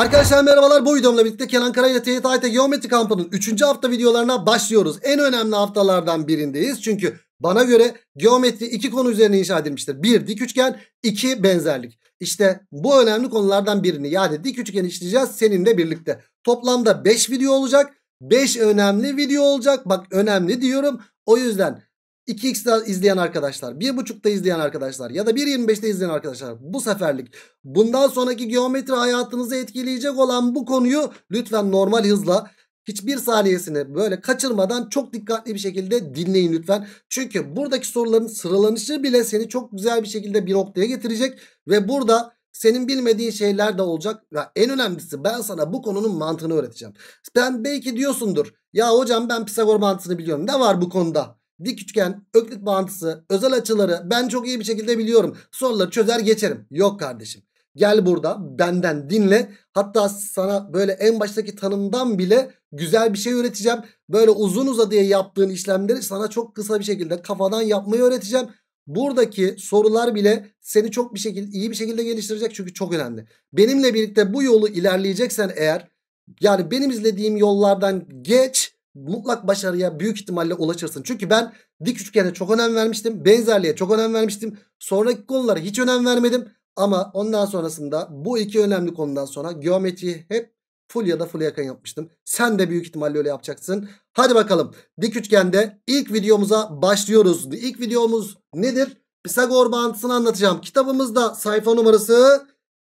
Arkadaşlar merhabalar bu videomla birlikte Kenan Kara ile TYT Geometri Kampı'nın 3. hafta videolarına başlıyoruz. En önemli haftalardan birindeyiz çünkü bana göre geometri iki konu üzerine inşa edilmiştir. Bir dik üçgen, iki benzerlik. İşte bu önemli konulardan birini yani dik üçgen işleyeceğiz seninle birlikte. Toplamda 5 video olacak. 5 önemli video olacak. Bak önemli diyorum. O yüzden 2x'de izleyen arkadaşlar, 1.5'da izleyen arkadaşlar ya da 1.25'te izleyen arkadaşlar bu seferlik bundan sonraki geometri hayatınızı etkileyecek olan bu konuyu lütfen normal hızla hiçbir saniyesini böyle kaçırmadan çok dikkatli bir şekilde dinleyin lütfen. Çünkü buradaki soruların sıralanışı bile seni çok güzel bir şekilde bir noktaya getirecek ve burada senin bilmediğin şeyler de olacak. Ve en önemlisi ben sana bu konunun mantığını öğreteceğim. Ben belki diyorsundur. Ya hocam ben Pisagor mantığını biliyorum. Ne var bu konuda? dik üçgen, öklit bağıntısı, özel açıları ben çok iyi bir şekilde biliyorum. Soruları çözer geçerim. Yok kardeşim. Gel burada benden dinle. Hatta sana böyle en baştaki tanımdan bile güzel bir şey öğreteceğim. Böyle uzun uzadıya yaptığın işlemleri sana çok kısa bir şekilde kafadan yapmayı öğreteceğim. Buradaki sorular bile seni çok bir şekilde iyi bir şekilde geliştirecek çünkü çok önemli. Benimle birlikte bu yolu ilerleyeceksen eğer yani benim izlediğim yollardan geç mutlak başarıya büyük ihtimalle ulaşırsın. Çünkü ben dik üçgene çok önem vermiştim. Benzerliğe çok önem vermiştim. Sonraki konulara hiç önem vermedim. Ama ondan sonrasında bu iki önemli konudan sonra geometriyi hep full ya da full yakın yapmıştım. Sen de büyük ihtimalle öyle yapacaksın. Hadi bakalım dik üçgende ilk videomuza başlıyoruz. İlk videomuz nedir? Pisagor bağıntısını anlatacağım. Kitabımızda sayfa numarası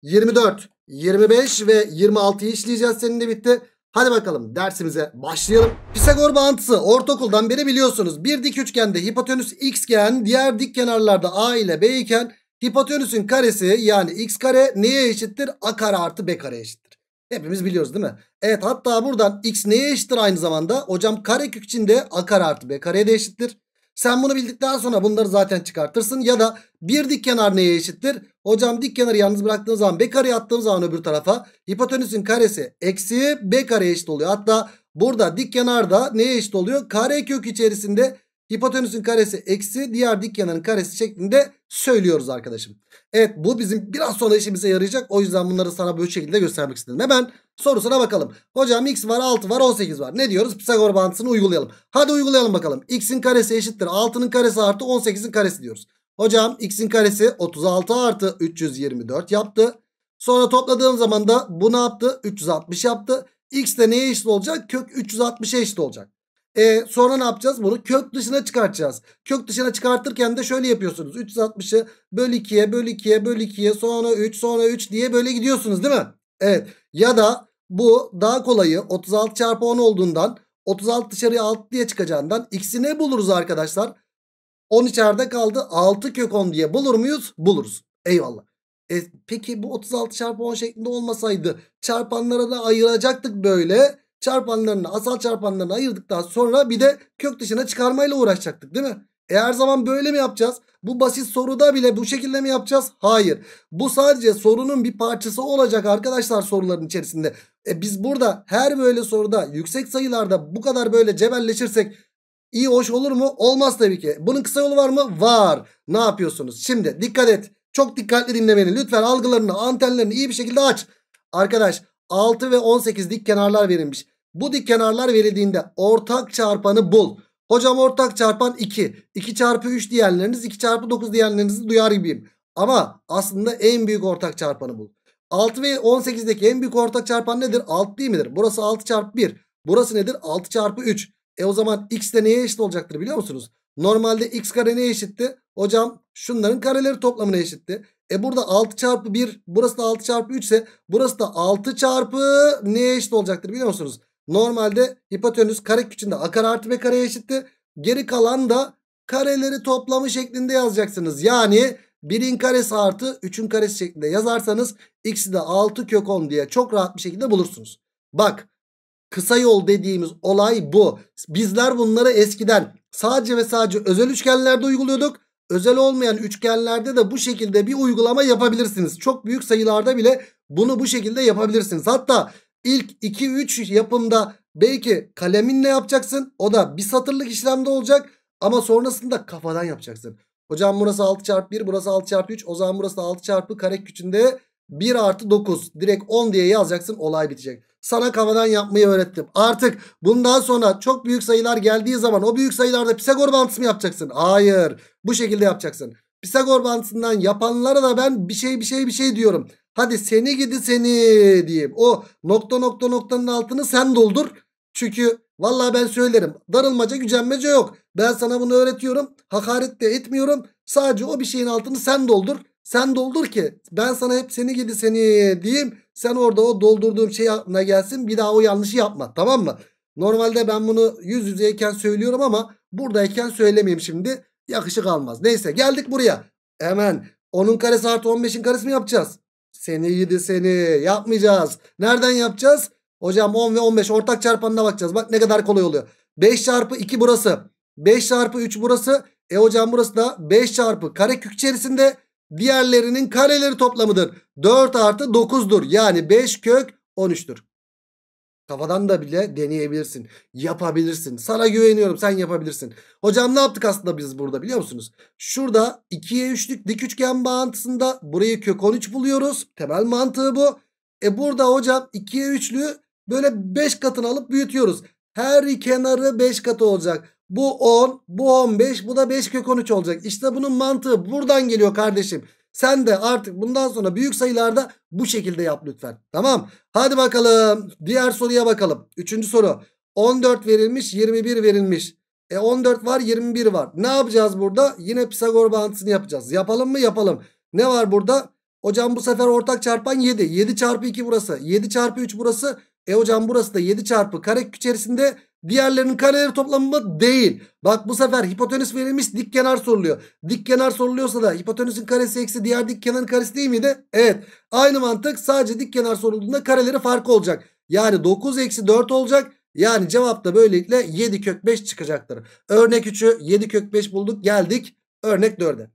24, 25 ve 26'yı işleyeceğiz. Senin de bitti. Hadi bakalım dersimize başlayalım. Pisagor bağıntısı ortaokuldan beri biliyorsunuz. Bir dik üçgende hipotenüs xgen, diğer dik kenarlarda a ile b iken hipotenüsün karesi yani x kare neye eşittir? a kare artı b kare eşittir. Hepimiz biliyoruz değil mi? Evet hatta buradan x neye eşittir aynı zamanda? Hocam karekök içinde a kare artı b kareye de eşittir. Sen bunu bildikten sonra bunları zaten çıkartırsın. Ya da bir dik kenar neye eşittir? Hocam dik kenarı yalnız bıraktığım zaman b kare attığım zaman öbür tarafa hipotenüsün karesi eksi b kare eşit oluyor. Hatta burada dik kenar da neye eşit oluyor? Kare kök içerisinde Hipotenüsün karesi eksi diğer dik yanarın karesi şeklinde söylüyoruz arkadaşım. Evet bu bizim biraz sonra işimize yarayacak. O yüzden bunları sana böyle şekilde göstermek istedim. Hemen sorusuna bakalım. Hocam x var 6 var 18 var. Ne diyoruz? Pisagor bağıntısını uygulayalım. Hadi uygulayalım bakalım. x'in karesi eşittir 6'nın karesi artı 18'in karesi diyoruz. Hocam x'in karesi 36 artı 324 yaptı. Sonra topladığım zaman da bu ne yaptı? 360 yaptı. x de neye eşit olacak? Kök 360'a eşit olacak. E sonra ne yapacağız? Bunu kök dışına çıkartacağız. Kök dışına çıkartırken de şöyle yapıyorsunuz. 360'ı böl 2'ye böl 2'ye böl 2'ye sonra 3 sonra 3 diye böyle gidiyorsunuz değil mi? Evet. Ya da bu daha kolayı 36 çarpı 10 olduğundan 36 dışarıya 6 diye çıkacağından x'i ne buluruz arkadaşlar? 10 içeride kaldı 6 kök 10 diye bulur muyuz? Buluruz. Eyvallah. E, peki bu 36 çarpı 10 şeklinde olmasaydı çarpanlara da ayıracaktık böyle çarpanlarını asal çarpanlarını ayırdıktan sonra bir de kök dışına çıkarmayla uğraşacaktık değil mi? E her zaman böyle mi yapacağız? Bu basit soruda bile bu şekilde mi yapacağız? Hayır. Bu sadece sorunun bir parçası olacak arkadaşlar soruların içerisinde. E biz burada her böyle soruda yüksek sayılarda bu kadar böyle cebelleşirsek iyi hoş olur mu? Olmaz tabii ki. Bunun kısa yolu var mı? Var. Ne yapıyorsunuz? Şimdi dikkat et. Çok dikkatli dinle Lütfen algılarını, antenlerini iyi bir şekilde aç. Arkadaş 6 ve 18 dik kenarlar verilmiş. Bu dik kenarlar verildiğinde ortak çarpanı bul. Hocam ortak çarpan 2. 2 çarpı 3 diyenleriniz 2 çarpı 9 diyenlerinizi duyar gibiyim. Ama aslında en büyük ortak çarpanı bul. 6 ve 18'deki en büyük ortak çarpan nedir? 6 değil midir? Burası 6 çarpı 1. Burası nedir? 6 çarpı 3. E o zaman x de neye eşit olacaktır biliyor musunuz? Normalde x kare neye eşitti? Hocam şunların kareleri toplamına eşitti. E burada 6 çarpı 1 burası da 6 çarpı 3 ise burası da 6 çarpı neye eşit olacaktır biliyor musunuz? Normalde hipotenüs kare kökünde a kare artı b kareye eşittir. Geri kalan da kareleri toplamı şeklinde yazacaksınız. Yani 1'in karesi artı 3'ün karesi şeklinde yazarsanız x'i de 6 kök 10 diye çok rahat bir şekilde bulursunuz. Bak kısa yol dediğimiz olay bu. Bizler bunları eskiden sadece ve sadece özel üçgenlerde uyguluyorduk. Özel olmayan üçgenlerde de bu şekilde bir uygulama yapabilirsiniz. Çok büyük sayılarda bile bunu bu şekilde yapabilirsiniz. Hatta İlk 2-3 yapımda belki kaleminle yapacaksın. O da bir satırlık işlemde olacak. Ama sonrasında kafadan yapacaksın. Hocam burası 6 çarpı 1 burası 6 çarpı 3 o zaman burası da 6 çarpı kare küçüğünde 1 artı 9 direkt 10 diye yazacaksın olay bitecek. Sana kafadan yapmayı öğrettim. Artık bundan sonra çok büyük sayılar geldiği zaman o büyük sayılarda Pisagor bantısı mı yapacaksın? Hayır bu şekilde yapacaksın. Pisagor bantısından yapanlara da ben bir şey bir şey bir şey diyorum. Hadi seni gidi seni diyeyim. O nokta nokta noktanın altını sen doldur. Çünkü vallahi ben söylerim. Darılmaca gücenmece yok. Ben sana bunu öğretiyorum. Hakaret de etmiyorum. Sadece o bir şeyin altını sen doldur. Sen doldur ki ben sana hep seni gidi seni diyeyim. Sen orada o doldurduğum şey aklına gelsin. Bir daha o yanlışı yapma tamam mı? Normalde ben bunu yüz yüzeyken söylüyorum ama buradayken söylemeyeyim şimdi. Yakışık almaz. Neyse geldik buraya. Hemen 10'un karesi artı 15'in karesi mi yapacağız? Seni yedi seni. Yapmayacağız. Nereden yapacağız? Hocam 10 ve 15 ortak çarpanına bakacağız. Bak ne kadar kolay oluyor. 5 çarpı 2 burası. 5 çarpı 3 burası. E hocam burası da 5 çarpı karekök içerisinde diğerlerinin kareleri toplamıdır. 4 artı 9'dur. Yani 5 kök 13'tür. Kafadan da bile deneyebilirsin. Yapabilirsin. Sana güveniyorum sen yapabilirsin. Hocam ne yaptık aslında biz burada biliyor musunuz? Şurada 2'ye 3'lük dik üçgen bağıntısında burayı kök 13 buluyoruz. Temel mantığı bu. E burada hocam 2'ye 3'lü böyle 5 katını alıp büyütüyoruz. Her kenarı 5 katı olacak. Bu 10, bu 15, bu da 5 kök 13 olacak. İşte bunun mantığı buradan geliyor kardeşim. Sen de artık bundan sonra büyük sayılarda bu şekilde yap lütfen. Tamam. Hadi bakalım. Diğer soruya bakalım. Üçüncü soru. 14 verilmiş 21 verilmiş. E 14 var 21 var. Ne yapacağız burada? Yine Pisagor bağıntısını yapacağız. Yapalım mı? Yapalım. Ne var burada? Hocam bu sefer ortak çarpan 7. 7 çarpı 2 burası. 7 çarpı 3 burası. E hocam burası da 7 çarpı kare içerisinde Diğerlerinin kareleri toplamı değil. Bak bu sefer hipotenüs verilmiş dik kenar soruluyor. Dik kenar soruluyorsa da hipotenüsün karesi eksi diğer dik kenarın karesi değil miydi? Evet. Aynı mantık sadece dik kenar sorulduğunda kareleri farkı olacak. Yani 9 eksi 4 olacak. Yani cevap da böylelikle 7 kök 5 çıkacaktır. Örnek 3'ü 7 kök 5 bulduk geldik. Örnek 4'e.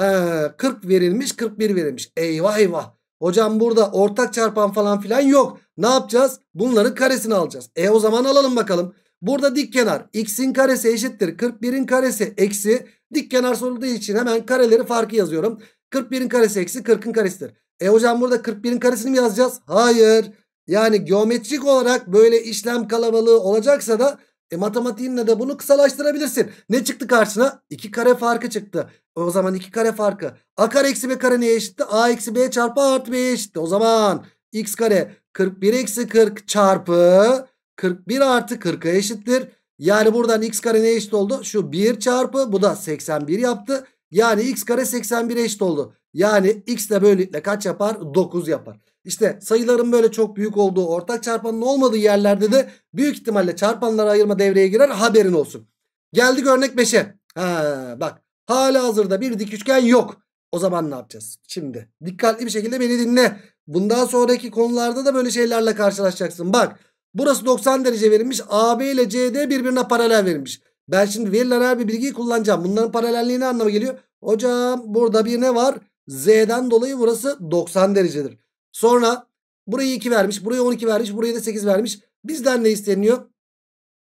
Ee, 40 verilmiş 41 verilmiş. Eyvah eyvah. Hocam burada ortak çarpan falan filan yok. Ne yapacağız? Bunların karesini alacağız. E o zaman alalım bakalım. Burada dik kenar x'in karesi eşittir 41'in karesi eksi dik kenar sorulduğu için hemen kareleri farkı yazıyorum. 41'in karesi eksi 40'ın karesidir. E hocam burada 41'in karesini mi yazacağız? Hayır. Yani geometrik olarak böyle işlem kalabalığı olacaksa da e, matematiğinle de bunu kısalaştırabilirsin. Ne çıktı karşına? 2 kare farkı çıktı. O zaman 2 kare farkı. A kare eksi B kare neye eşitti? A eksi B çarpı A artı B'ye eşitti. O zaman x kare 41 eksi 40 çarpı 41 artı 40'a eşittir. Yani buradan x kare ne eşit oldu? Şu 1 çarpı bu da 81 yaptı. Yani x kare 81 eşit oldu. Yani x de böylelikle kaç yapar? 9 yapar. İşte sayıların böyle çok büyük olduğu ortak çarpanın olmadığı yerlerde de büyük ihtimalle çarpanları ayırma devreye girer haberin olsun. Geldik örnek 5'e. Ha, bak hala hazırda bir dik üçgen yok. O zaman ne yapacağız? Şimdi dikkatli bir şekilde beni dinle. Bundan sonraki konularda da böyle şeylerle karşılaşacaksın. Bak Burası 90 derece verilmiş. AB ile CD birbirine paralel verilmiş. Ben şimdi verilen her bir bilgiyi kullanacağım. Bunların paralelliği ne anlama geliyor? Hocam burada bir ne var? Z'den dolayı burası 90 derecedir. Sonra burayı 2 vermiş. Buraya 12 vermiş. Buraya da 8 vermiş. Bizden ne isteniyor?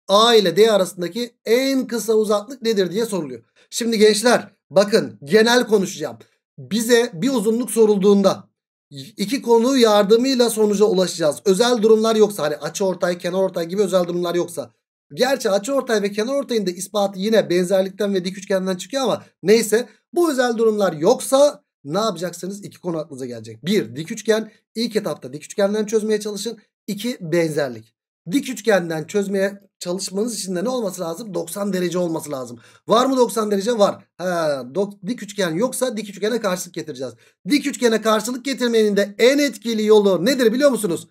A ile D arasındaki en kısa uzaklık nedir diye soruluyor. Şimdi gençler bakın genel konuşacağım. Bize bir uzunluk sorulduğunda iki konu yardımıyla sonuca ulaşacağız. Özel durumlar yoksa hani açı ortay, kenar ortay gibi özel durumlar yoksa. Gerçi açı ortay ve kenar ortayın da ispatı yine benzerlikten ve dik üçgenden çıkıyor ama neyse bu özel durumlar yoksa ne yapacaksınız? İki konu aklınıza gelecek. Bir dik üçgen İlk etapta dik üçgenden çözmeye çalışın. İki benzerlik dik üçgenden çözmeye çalışmanız için de ne olması lazım? 90 derece olması lazım. Var mı 90 derece? Var. Ha, dik üçgen yoksa dik üçgene karşılık getireceğiz. Dik üçgene karşılık getirmenin de en etkili yolu nedir biliyor musunuz?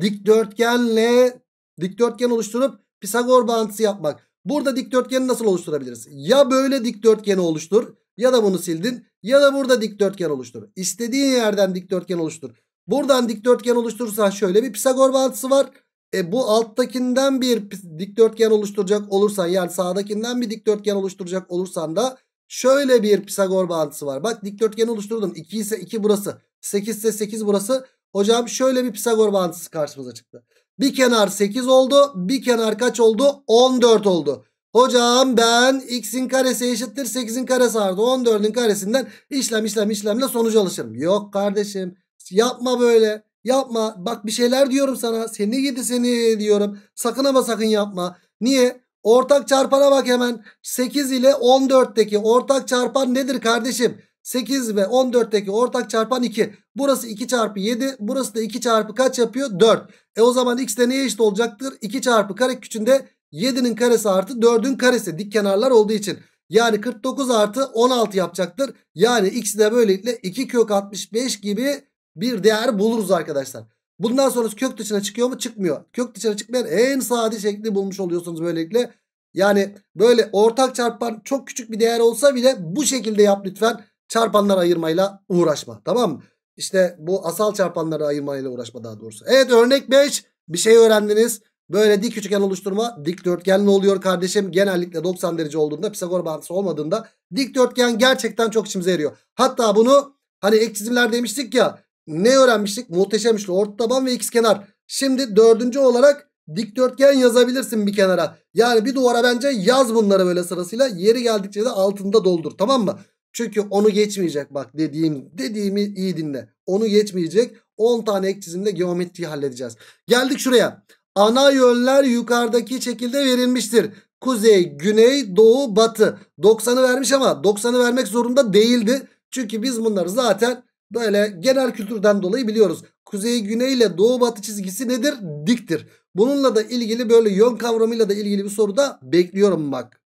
Dikdörtgenle dikdörtgen oluşturup Pisagor bağıntısı yapmak. Burada dikdörtgeni nasıl oluşturabiliriz? Ya böyle dikdörtgeni oluştur ya da bunu sildin ya da burada dikdörtgen oluştur. İstediğin yerden dikdörtgen oluştur. Buradan dikdörtgen oluşturursan şöyle bir Pisagor bağıntısı var. E bu alttakinden bir dikdörtgen oluşturacak olursan yani sağdakinden bir dikdörtgen oluşturacak olursan da şöyle bir Pisagor bağıntısı var. Bak dikdörtgen oluşturdum. 2 ise 2 burası. 8 ise 8 burası. Hocam şöyle bir Pisagor bağıntısı karşımıza çıktı. Bir kenar 8 oldu. Bir kenar kaç oldu? 14 oldu. Hocam ben x'in karesi eşittir 8'in karesi artı 14'ün karesinden işlem işlem işlemle sonuca alışırım. Yok kardeşim yapma böyle. Yapma. Bak bir şeyler diyorum sana. Seni gidi seni diyorum. Sakın ama sakın yapma. Niye? Ortak çarpana bak hemen. 8 ile 14'teki ortak çarpan nedir kardeşim? 8 ve 14'teki ortak çarpan 2. Burası 2 çarpı 7. Burası da 2 çarpı kaç yapıyor? 4. E o zaman x de neye eşit olacaktır? 2 çarpı kare küçüğünde 7'nin karesi artı 4'ün karesi. Dik kenarlar olduğu için. Yani 49 artı 16 yapacaktır. Yani x de böylelikle 2 kök 65 gibi bir değer buluruz arkadaşlar. Bundan sonrası kök dışına çıkıyor mu? Çıkmıyor. Kök dışına çıkmayan en sade şekli bulmuş oluyorsunuz böylelikle. Yani böyle ortak çarpan çok küçük bir değer olsa bile bu şekilde yap lütfen. Çarpanlar ayırmayla uğraşma. Tamam mı? İşte bu asal çarpanları ayırmayla uğraşma daha doğrusu. Evet örnek 5. Bir şey öğrendiniz. Böyle dik üçgen oluşturma dik dörtgen ne oluyor kardeşim. Genellikle 90 derece olduğunda Pisagor bağıntısı olmadığında dik dörtgen gerçekten çok işimize yarıyor. Hatta bunu hani ek çizimler demiştik ya ne öğrenmiştik? Muhteşem üçlü orta taban ve kenar. Şimdi dördüncü olarak dikdörtgen yazabilirsin bir kenara. Yani bir duvara bence yaz bunları böyle sırasıyla. Yeri geldikçe de altında doldur tamam mı? Çünkü onu geçmeyecek bak dediğim dediğimi iyi dinle. Onu geçmeyecek. 10 tane ek çizimde geometriyi halledeceğiz. Geldik şuraya. Ana yönler yukarıdaki şekilde verilmiştir. Kuzey, güney, doğu, batı. 90'ı vermiş ama 90'ı vermek zorunda değildi. Çünkü biz bunları zaten böyle genel kültürden dolayı biliyoruz. Kuzey güney ile doğu batı çizgisi nedir? Diktir. Bununla da ilgili böyle yön kavramıyla da ilgili bir soru da bekliyorum bak.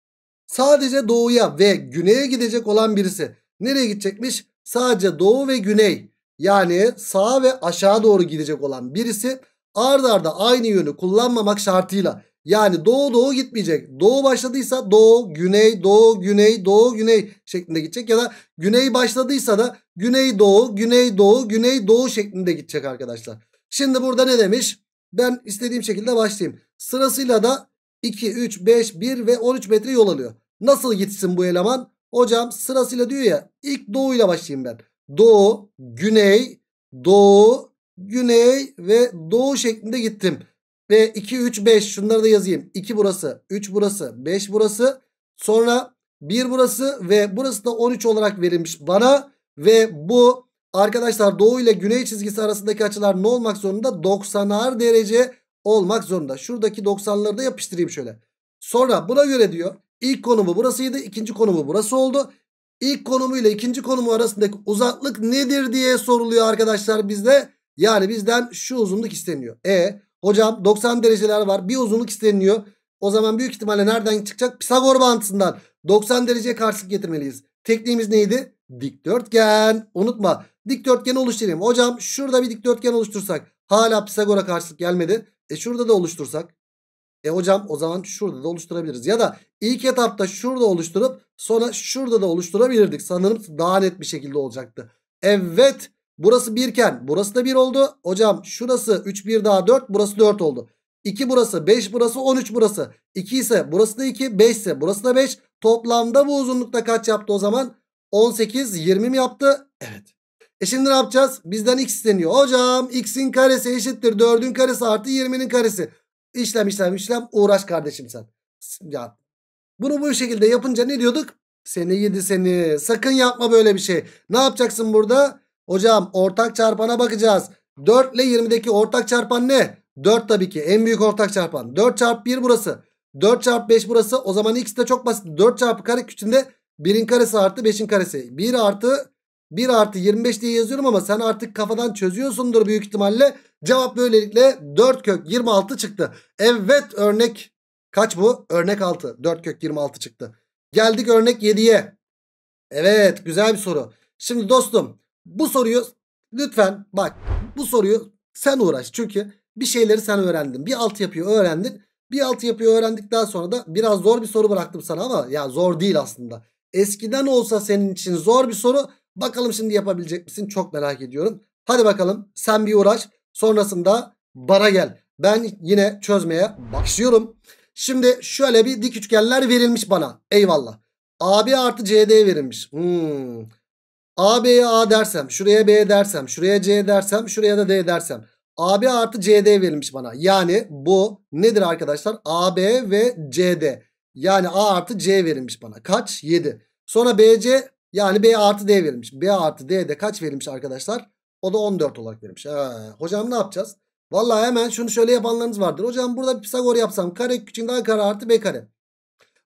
Sadece doğuya ve güneye gidecek olan birisi nereye gidecekmiş? Sadece doğu ve güney yani sağa ve aşağı doğru gidecek olan birisi ardarda arda aynı yönü kullanmamak şartıyla yani doğu doğu gitmeyecek. Doğu başladıysa doğu, güney, doğu, güney, doğu, güney şeklinde gidecek. Ya da güney başladıysa da güney, doğu, güney, doğu, güney, doğu şeklinde gidecek arkadaşlar. Şimdi burada ne demiş? Ben istediğim şekilde başlayayım. Sırasıyla da 2, 3, 5, 1 ve 13 metre yol alıyor. Nasıl gitsin bu eleman? Hocam sırasıyla diyor ya ilk doğuyla başlayayım ben. Doğu, güney, doğu, güney ve doğu şeklinde gittim. Ve 2, 3, 5 şunları da yazayım. 2 burası, 3 burası, 5 burası. Sonra 1 burası ve burası da 13 olarak verilmiş bana. Ve bu arkadaşlar doğu ile güney çizgisi arasındaki açılar ne olmak zorunda? 90'ar derece olmak zorunda. Şuradaki 90'ları da yapıştırayım şöyle. Sonra buna göre diyor ilk konumu burasıydı ikinci konumu burası oldu. İlk konumu ile ikinci konumu arasındaki uzaklık nedir diye soruluyor arkadaşlar bizde. Yani bizden şu uzunluk isteniyor. E Hocam 90 dereceler var. Bir uzunluk isteniliyor. O zaman büyük ihtimalle nereden çıkacak? Pisagor bağıntısından. 90 dereceye karşılık getirmeliyiz. Tekniğimiz neydi? Dikdörtgen. Unutma. dikdörtgen oluşturayım. Hocam şurada bir dikdörtgen oluştursak. Hala Pisagor'a karşılık gelmedi. E şurada da oluştursak. E hocam o zaman şurada da oluşturabiliriz. Ya da ilk etapta şurada oluşturup sonra şurada da oluşturabilirdik. Sanırım daha net bir şekilde olacaktı. Evet. Burası 1 iken burası da 1 oldu. Hocam şurası 3 1 daha 4 burası 4 oldu. 2 burası 5 burası 13 burası. 2 ise burası da 2 5 ise burası da 5. Toplamda bu uzunlukta kaç yaptı o zaman? 18 20 mi yaptı? Evet. E şimdi ne yapacağız? Bizden x isteniyor. Hocam x'in karesi eşittir 4'ün karesi artı 20'nin karesi. İşlem işlem işlem uğraş kardeşim sen. Ya bunu bu şekilde yapınca ne diyorduk? Seni yedi seni. Sakın yapma böyle bir şey. Ne yapacaksın burada? Hocam ortak çarpana bakacağız. 4 ile 20'deki ortak çarpan ne? 4 tabii ki. En büyük ortak çarpan. 4 çarpı 1 burası. 4 çarpı 5 burası. O zaman x de çok basit. 4 çarpı kare küçüğünde 1'in karesi artı 5'in karesi. 1 artı 1 artı 25 diye yazıyorum ama sen artık kafadan çözüyorsundur büyük ihtimalle. Cevap böylelikle 4 kök 26 çıktı. Evet örnek kaç bu? Örnek 6. 4 kök 26 çıktı. Geldik örnek 7'ye. Evet güzel bir soru. Şimdi dostum bu soruyu lütfen bak bu soruyu sen uğraş. Çünkü bir şeyleri sen öğrendin. Bir altyapıyı öğrendin. Bir altyapıyı öğrendikten sonra da biraz zor bir soru bıraktım sana ama ya zor değil aslında. Eskiden olsa senin için zor bir soru. Bakalım şimdi yapabilecek misin? Çok merak ediyorum. Hadi bakalım sen bir uğraş. Sonrasında bana gel. Ben yine çözmeye başlıyorum. Şimdi şöyle bir dik üçgenler verilmiş bana. Eyvallah. AB artı CD verilmiş. Hmm. A B'ye A dersem, şuraya B dersem, şuraya C dersem, şuraya da D dersem. AB artı CD verilmiş bana. Yani bu nedir arkadaşlar? AB ve CD. Yani A artı C verilmiş bana. Kaç? 7. Sonra BC yani B artı D verilmiş. B artı D de kaç verilmiş arkadaşlar? O da 14 olarak verilmiş. Ee, hocam ne yapacağız? Vallahi hemen şunu şöyle yapanlarınız vardır. Hocam burada bir Pisagor yapsam kare küçüğün A kare artı B kare.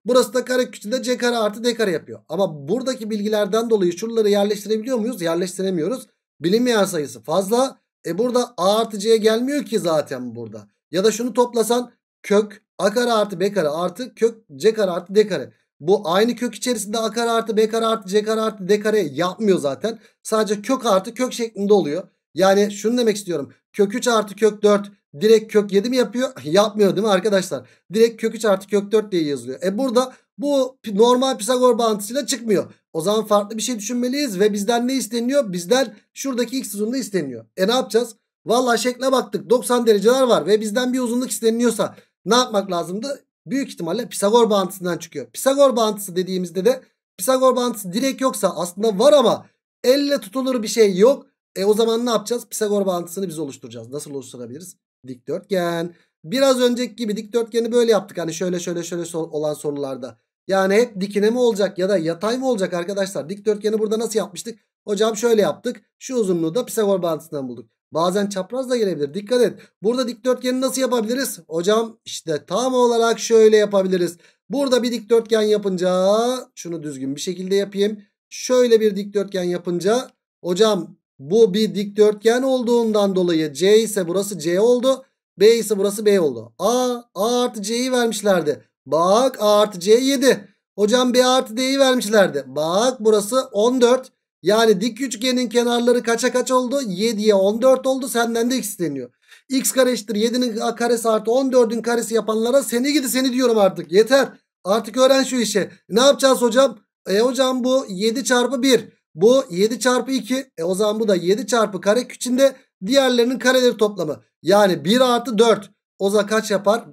Burası da kare küçüğünde c kare artı d kare yapıyor. Ama buradaki bilgilerden dolayı şunları yerleştirebiliyor muyuz? Yerleştiremiyoruz. Bilinmeyen sayısı fazla. E burada a artı c'ye gelmiyor ki zaten burada. Ya da şunu toplasan kök a kare artı b kare artı kök c kare artı d kare. Bu aynı kök içerisinde a kare artı b kare artı c kare artı d kare yapmıyor zaten. Sadece kök artı kök şeklinde oluyor. Yani şunu demek istiyorum. Kök 3 artı kök 4 Direkt kök 7 mi yapıyor? Yapmıyor değil mi arkadaşlar? Direkt kök 3 artı kök 4 diye yazılıyor. E burada bu normal Pisagor bağıntısıyla çıkmıyor. O zaman farklı bir şey düşünmeliyiz ve bizden ne isteniyor? Bizden şuradaki x uzunluğu isteniyor. E ne yapacağız? Valla şekle baktık 90 dereceler var ve bizden bir uzunluk isteniyorsa ne yapmak lazımdı? Büyük ihtimalle Pisagor bağıntısından çıkıyor. Pisagor bağıntısı dediğimizde de Pisagor bağıntısı direkt yoksa aslında var ama elle tutulur bir şey yok. E o zaman ne yapacağız? Pisagor bağıntısını biz oluşturacağız. Nasıl oluşturabiliriz? dikdörtgen. Biraz önceki gibi dikdörtgeni böyle yaptık. Hani şöyle şöyle şöyle olan sorularda. Yani hep dikine mi olacak ya da yatay mı olacak arkadaşlar? Dikdörtgeni burada nasıl yapmıştık? Hocam şöyle yaptık. Şu uzunluğu da Pisagor bağıntısından bulduk. Bazen çapraz da gelebilir. Dikkat et. Burada dikdörtgeni nasıl yapabiliriz? Hocam işte tam olarak şöyle yapabiliriz. Burada bir dikdörtgen yapınca şunu düzgün bir şekilde yapayım. Şöyle bir dikdörtgen yapınca hocam bu bir dikdörtgen olduğundan dolayı C ise burası C oldu. B ise burası B oldu. A, A artı C'yi vermişlerdi. Bak A artı C 7. Hocam B artı D'yi vermişlerdi. Bak burası 14. Yani dik üçgenin kenarları kaça kaç oldu? 7'ye 14 oldu. Senden de x isteniyor. X kare eşittir 7'nin karesi artı 14'ün karesi yapanlara seni gidi seni diyorum artık. Yeter. Artık öğren şu işi. Ne yapacağız hocam? E hocam bu 7 çarpı 1. Bu 7 çarpı 2. E o zaman bu da 7 çarpı kare içinde diğerlerinin kareleri toplamı. Yani 1 artı 4. O zaman kaç yapar?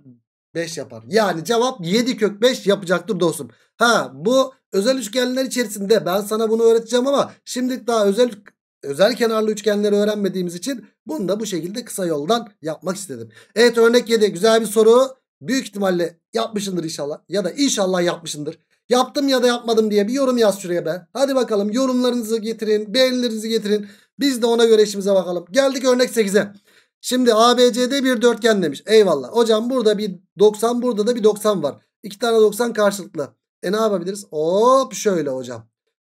5 yapar. Yani cevap 7 kök 5 yapacaktır dostum. Ha bu özel üçgenler içerisinde ben sana bunu öğreteceğim ama şimdilik daha özel özel kenarlı üçgenleri öğrenmediğimiz için bunu da bu şekilde kısa yoldan yapmak istedim. Evet örnek 7 güzel bir soru. Büyük ihtimalle yapmışındır inşallah ya da inşallah yapmışındır. Yaptım ya da yapmadım diye bir yorum yaz şuraya be. Hadi bakalım yorumlarınızı getirin. Beğenilerinizi getirin. Biz de ona göre işimize bakalım. Geldik örnek 8'e. Şimdi ABCD bir dörtgen demiş. Eyvallah. Hocam burada bir 90 burada da bir 90 var. İki tane 90 karşılıklı. E ne yapabiliriz? Hop şöyle hocam.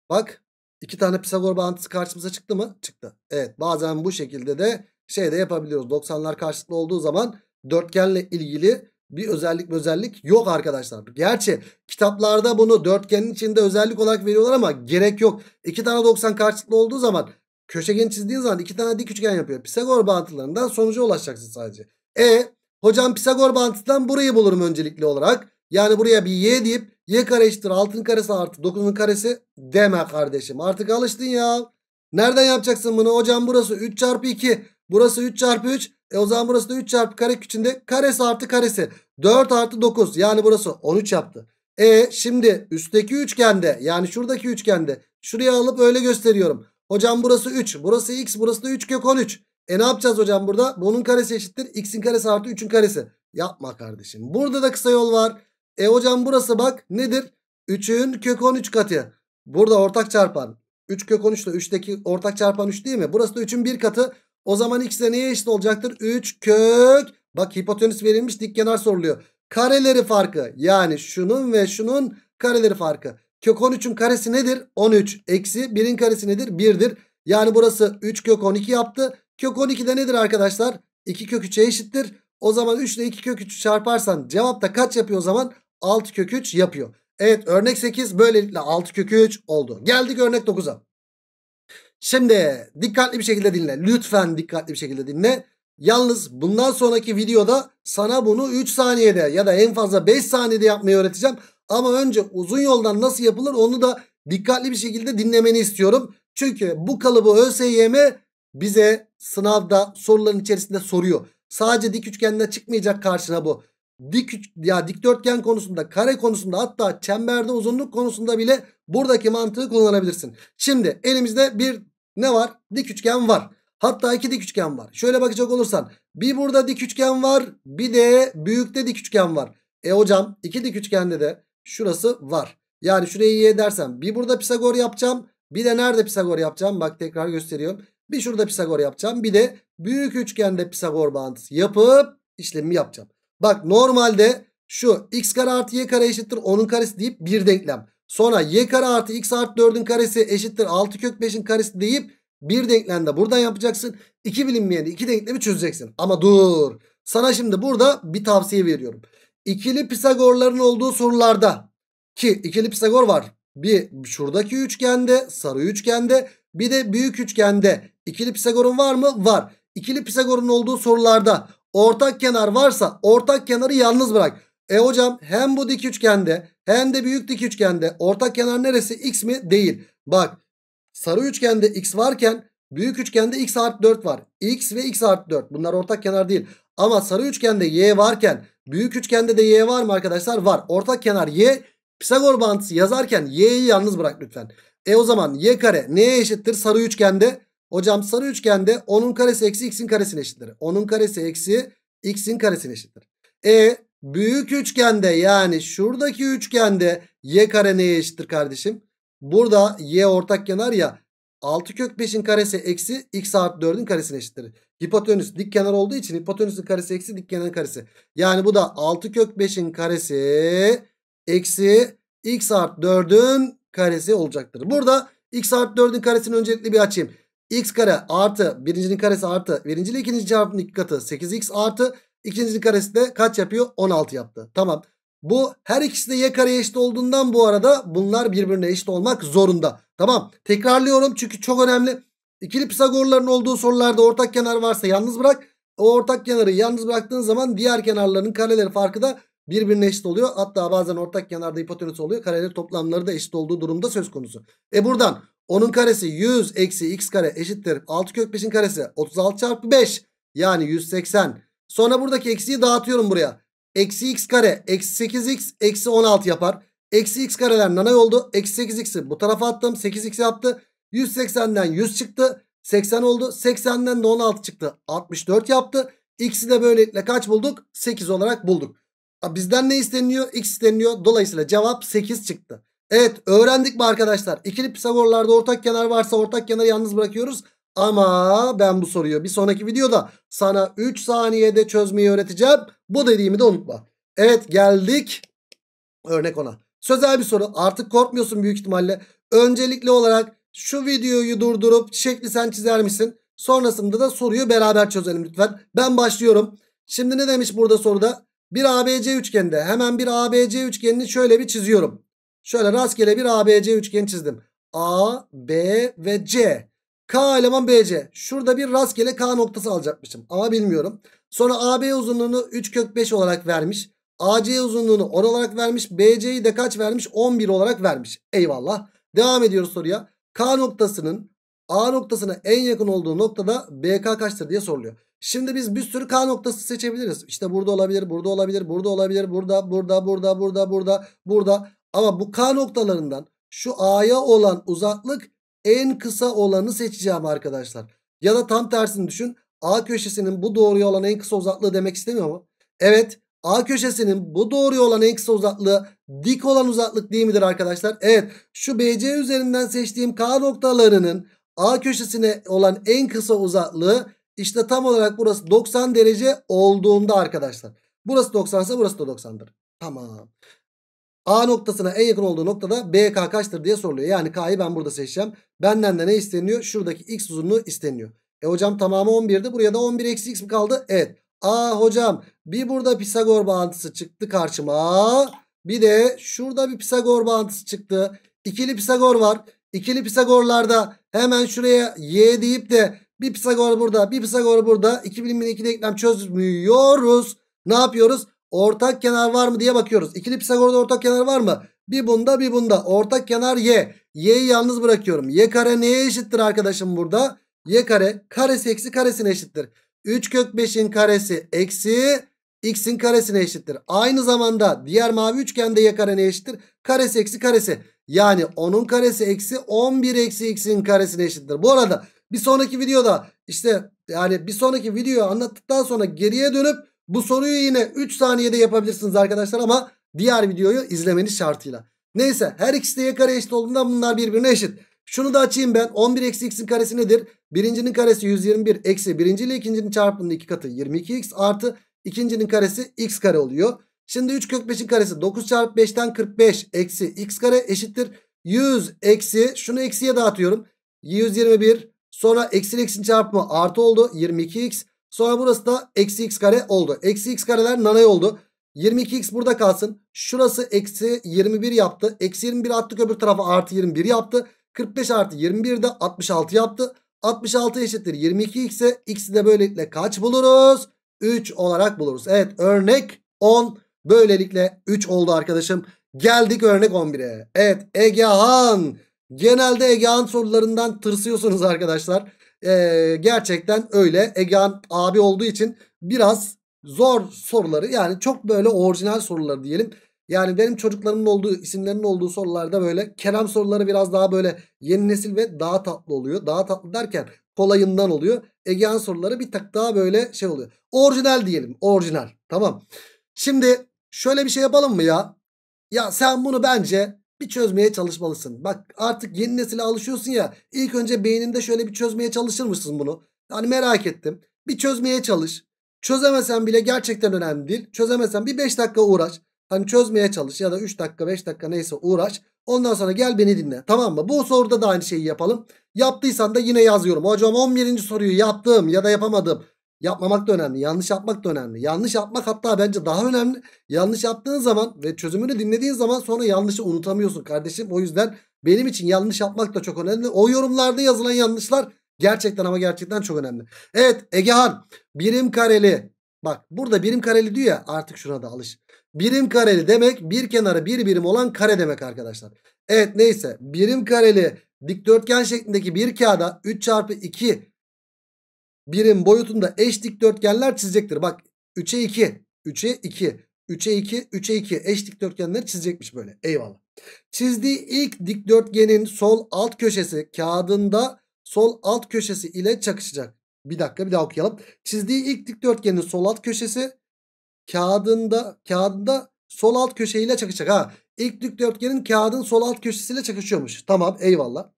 Bak iki tane Pisagor bağıntısı karşımıza çıktı mı? Çıktı. Evet bazen bu şekilde de şey de yapabiliyoruz. 90'lar karşılıklı olduğu zaman dörtgenle ilgili bir özellik bir özellik yok arkadaşlar. Gerçi kitaplarda bunu dörtgenin içinde özellik olarak veriyorlar ama gerek yok. İki tane 90 karşılıklı olduğu zaman köşegen çizdiğin zaman iki tane dik üçgen yapıyor. Pisagor bağıntılarından sonuca ulaşacaksın sadece. E hocam Pisagor bağıntısından burayı bulurum öncelikli olarak. Yani buraya bir y deyip y kare eşittir 6'nın karesi artı 9'un karesi deme kardeşim. Artık alıştın ya. Nereden yapacaksın bunu? Hocam burası 3 çarpı 2. Burası 3 çarpı 3. E o zaman burası da 3 çarpı kare küçüğünde karesi artı karesi. 4 artı 9 yani burası 13 yaptı. E şimdi üstteki üçgende yani şuradaki üçgende şuraya alıp öyle gösteriyorum. Hocam burası 3 burası x burası da 3 kök 13. E ne yapacağız hocam burada? Bunun karesi eşittir x'in karesi artı 3'ün karesi. Yapma kardeşim. Burada da kısa yol var. E hocam burası bak nedir? 3'ün kök 13 katı. Burada ortak çarpan. 3 kök 13 ile 3'teki ortak çarpan 3 değil mi? Burası da 3'ün 1 katı. O zaman x de neye eşit olacaktır? 3 kök. Bak hipotenüs verilmiş dik kenar soruluyor. Kareleri farkı yani şunun ve şunun kareleri farkı. Kök 13'ün karesi nedir? 13 eksi 1'in karesi nedir? 1'dir. Yani burası 3 kök 12 yaptı. Kök 12 de nedir arkadaşlar? 2 kök 3'e eşittir. O zaman 3 ile 2 kök 3'ü çarparsan cevapta kaç yapıyor o zaman? 6 kök 3 yapıyor. Evet örnek 8 böylelikle 6 kök 3 oldu. Geldik örnek 9'a. Şimdi dikkatli bir şekilde dinle. Lütfen dikkatli bir şekilde dinle. Yalnız bundan sonraki videoda sana bunu 3 saniyede ya da en fazla 5 saniyede yapmayı öğreteceğim. Ama önce uzun yoldan nasıl yapılır onu da dikkatli bir şekilde dinlemeni istiyorum. Çünkü bu kalıbı ÖSYM bize sınavda soruların içerisinde soruyor. Sadece dik üçgenden çıkmayacak karşına bu. Dik ya dikdörtgen konusunda, kare konusunda hatta çemberde uzunluk konusunda bile buradaki mantığı kullanabilirsin. Şimdi elimizde bir ne var? Dik üçgen var. Hatta iki dik üçgen var. Şöyle bakacak olursan bir burada dik üçgen var bir de büyükte dik üçgen var. E hocam iki dik üçgende de şurası var. Yani şurayı y dersem bir burada Pisagor yapacağım bir de nerede Pisagor yapacağım bak tekrar gösteriyorum. Bir şurada Pisagor yapacağım bir de büyük üçgende Pisagor bağıntısı yapıp işlemi yapacağım. Bak normalde şu x kare artı y kare eşittir onun karesi deyip bir denklem. Sonra y kare artı x artı 4'ün karesi eşittir 6 kök 5'in karesi deyip bir denklemde buradan yapacaksın. İki bilinmeyeni iki denklemi çözeceksin. Ama dur. Sana şimdi burada bir tavsiye veriyorum. İkili Pisagorların olduğu sorularda ki ikili Pisagor var. Bir şuradaki üçgende sarı üçgende bir de büyük üçgende ikili Pisagor'un var mı? Var. İkili Pisagor'un olduğu sorularda ortak kenar varsa ortak kenarı yalnız bırak. E hocam hem bu dik üçgende hem de büyük dik üçgende ortak kenar neresi x mi? Değil. Bak sarı üçgende x varken büyük üçgende x artı 4 var. x ve x artı 4 bunlar ortak kenar değil. Ama sarı üçgende y varken büyük üçgende de y var mı arkadaşlar? Var. Ortak kenar y. Pisagor bağıntısı yazarken y'yi yalnız bırak lütfen. E o zaman y kare neye eşittir? Sarı üçgende. Hocam sarı üçgende onun karesi eksi x'in karesine eşittir. Onun karesi eksi x'in karesine eşittir. E büyük üçgende yani şuradaki üçgende y kare neye eşittir kardeşim? Burada y ortak kenar ya 6 kök 5'in karesi eksi x artı 4'ün karesine eşittir. Hipotenüs dik kenar olduğu için hipotenüsün karesi eksi dik kenarın karesi. Yani bu da 6 kök 5'in karesi eksi x artı 4'ün karesi olacaktır. Burada x artı 4'ün karesini öncelikle bir açayım. x kare artı birincinin karesi artı birinciyle ikinci çarpımın iki katı 8x artı İkincinin karesi de kaç yapıyor? 16 yaptı. Tamam. Bu her ikisi de y kareye eşit olduğundan bu arada bunlar birbirine eşit olmak zorunda. Tamam. Tekrarlıyorum çünkü çok önemli. İkili Pisagorların olduğu sorularda ortak kenar varsa yalnız bırak. O ortak kenarı yalnız bıraktığın zaman diğer kenarların kareleri farkı da birbirine eşit oluyor. Hatta bazen ortak kenarda hipotenüs oluyor. Kareleri toplamları da eşit olduğu durumda söz konusu. E buradan onun karesi 100 eksi x kare eşittir. 6 kök 5'in karesi 36 çarpı 5 yani 180 Sonra buradaki eksiyi dağıtıyorum buraya. Eksi x kare eksi 8x eksi 16 yapar. Eksi x kareler nanay oldu. Eksi 8x'i bu tarafa attım. 8x yaptı. 180'den 100 çıktı. 80 oldu. 80'den de 16 çıktı. 64 yaptı. X'i de böylelikle kaç bulduk? 8 olarak bulduk. Bizden ne isteniyor X isteniyor Dolayısıyla cevap 8 çıktı. Evet öğrendik mi arkadaşlar? İkili Pisagorlarda ortak kenar varsa ortak kenarı yalnız bırakıyoruz. Ama ben bu soruyu bir sonraki videoda sana 3 saniyede çözmeyi öğreteceğim. Bu dediğimi de unutma. Evet geldik örnek ona. Sözel bir soru artık korkmuyorsun büyük ihtimalle. Öncelikli olarak şu videoyu durdurup şekli sen çizer misin? Sonrasında da soruyu beraber çözelim lütfen. Ben başlıyorum. Şimdi ne demiş burada soruda? Bir ABC üçgeninde hemen bir ABC üçgenini şöyle bir çiziyorum. Şöyle rastgele bir ABC üçgeni çizdim. A, B ve C. K eleman BC. Şurada bir rastgele K noktası alacakmışım. Ama bilmiyorum. Sonra AB uzunluğunu 3 kök 5 olarak vermiş. AC uzunluğunu 10 olarak vermiş. BC'yi de kaç vermiş? 11 olarak vermiş. Eyvallah. Devam ediyoruz soruya. K noktasının A noktasına en yakın olduğu noktada BK kaçtır diye soruluyor. Şimdi biz bir sürü K noktası seçebiliriz. İşte burada olabilir, burada olabilir, burada olabilir, burada, burada, burada, burada, burada, burada. Ama bu K noktalarından şu A'ya olan uzaklık en kısa olanı seçeceğim arkadaşlar. Ya da tam tersini düşün. A köşesinin bu doğruya olan en kısa uzaklığı demek istemiyor mu? Evet. A köşesinin bu doğruya olan en kısa uzaklığı dik olan uzaklık değil midir arkadaşlar? Evet. Şu BC üzerinden seçtiğim K noktalarının A köşesine olan en kısa uzaklığı işte tam olarak burası 90 derece olduğunda arkadaşlar. Burası 90 ise burası da 90'dır. Tamam. A noktasına en yakın olduğu noktada BK kaçtır diye soruluyor. Yani K'yı ben burada seçeceğim. Benden de ne isteniyor? Şuradaki X uzunluğu isteniyor. E hocam tamamı 11'di. Buraya da 11 eksi X mi kaldı? Evet. A hocam bir burada Pisagor bağıntısı çıktı karşıma. Bir de şurada bir Pisagor bağıntısı çıktı. İkili Pisagor var. İkili Pisagorlarda hemen şuraya Y deyip de bir Pisagor burada bir Pisagor burada. 2000'in ikili denklem çözmüyoruz. Ne yapıyoruz? Ortak kenar var mı diye bakıyoruz. İkili Pisagor'da ortak kenar var mı? Bir bunda bir bunda. Ortak kenar y. Y'yi yalnız bırakıyorum. Y kare neye eşittir arkadaşım burada? Y kare karesi eksi karesine eşittir. 3 kök 5'in karesi eksi x'in karesine eşittir. Aynı zamanda diğer mavi üçgende y kare neye eşittir? Karesi eksi karesi. Yani onun karesi eksi 11 eksi x'in karesine eşittir. Bu arada bir sonraki videoda işte yani bir sonraki videoyu anlattıktan sonra geriye dönüp bu soruyu yine 3 saniyede yapabilirsiniz arkadaşlar ama diğer videoyu izlemeniz şartıyla. Neyse her ikisi de y kare eşit olduğundan bunlar birbirine eşit. Şunu da açayım ben. 11 eksi x'in karesi nedir? Birincinin karesi 121 eksi birinci ile ikincinin çarpımının iki katı 22x artı ikincinin karesi x kare oluyor. Şimdi 3 kök 5'in karesi 9 çarpı 5'ten 45 eksi x kare eşittir. 100 eksi şunu eksiye dağıtıyorum. 121 sonra eksi x'in çarpımı artı oldu 22x Sonra burası da eksi x kare oldu. Eksi x kareler nanay oldu. 22x burada kalsın. Şurası eksi 21 yaptı. Eksi 21 attık öbür tarafa artı 21 yaptı. 45 artı 21 de 66 yaptı. 66 eşittir 22x'e x'i de böylelikle kaç buluruz? 3 olarak buluruz. Evet örnek 10 böylelikle 3 oldu arkadaşım. Geldik örnek 11'e. Evet Egehan genelde Egehan sorularından tırsıyorsunuz arkadaşlar. Ee, gerçekten öyle. Egehan abi olduğu için biraz zor soruları yani çok böyle orijinal soruları diyelim. Yani benim çocuklarımın olduğu isimlerinin olduğu sorularda böyle Kerem soruları biraz daha böyle yeni nesil ve daha tatlı oluyor. Daha tatlı derken kolayından oluyor. Egehan soruları bir tak daha böyle şey oluyor. Orijinal diyelim orijinal tamam. Şimdi şöyle bir şey yapalım mı ya? Ya sen bunu bence bir çözmeye çalışmalısın. Bak artık yeni nesile alışıyorsun ya. İlk önce beyninde şöyle bir çözmeye çalışır mısın bunu? Hani merak ettim. Bir çözmeye çalış. Çözemesen bile gerçekten önemli değil. Çözemesen bir 5 dakika uğraş. Hani çözmeye çalış ya da 3 dakika 5 dakika neyse uğraş. Ondan sonra gel beni dinle. Tamam mı? Bu soruda da aynı şeyi yapalım. Yaptıysan da yine yazıyorum. Hocam 11. soruyu yaptım ya da yapamadım. Yapmamak da önemli. Yanlış yapmak da önemli. Yanlış yapmak hatta bence daha önemli. Yanlış yaptığın zaman ve çözümünü dinlediğin zaman sonra yanlışı unutamıyorsun kardeşim. O yüzden benim için yanlış yapmak da çok önemli. O yorumlarda yazılan yanlışlar gerçekten ama gerçekten çok önemli. Evet Egehan birim kareli. Bak burada birim kareli diyor ya artık şuna da alış. Birim kareli demek bir kenarı bir birim olan kare demek arkadaşlar. Evet neyse birim kareli dikdörtgen şeklindeki bir kağıda 3 çarpı 2 birim boyutunda eş dikdörtgenler çizecektir. Bak 3'e 2, 3'e 2, 3'e 2, 3'e 2 eş dikdörtgenleri çizecekmiş böyle. Eyvallah. Çizdiği ilk dikdörtgenin sol alt köşesi kağıdında sol alt köşesi ile çakışacak. Bir dakika bir daha okuyalım. Çizdiği ilk dikdörtgenin sol alt köşesi kağıdında kağıdında sol alt köşeyle çakışacak. Ha, ilk dikdörtgenin kağıdın sol alt köşesiyle çakışıyormuş. Tamam eyvallah.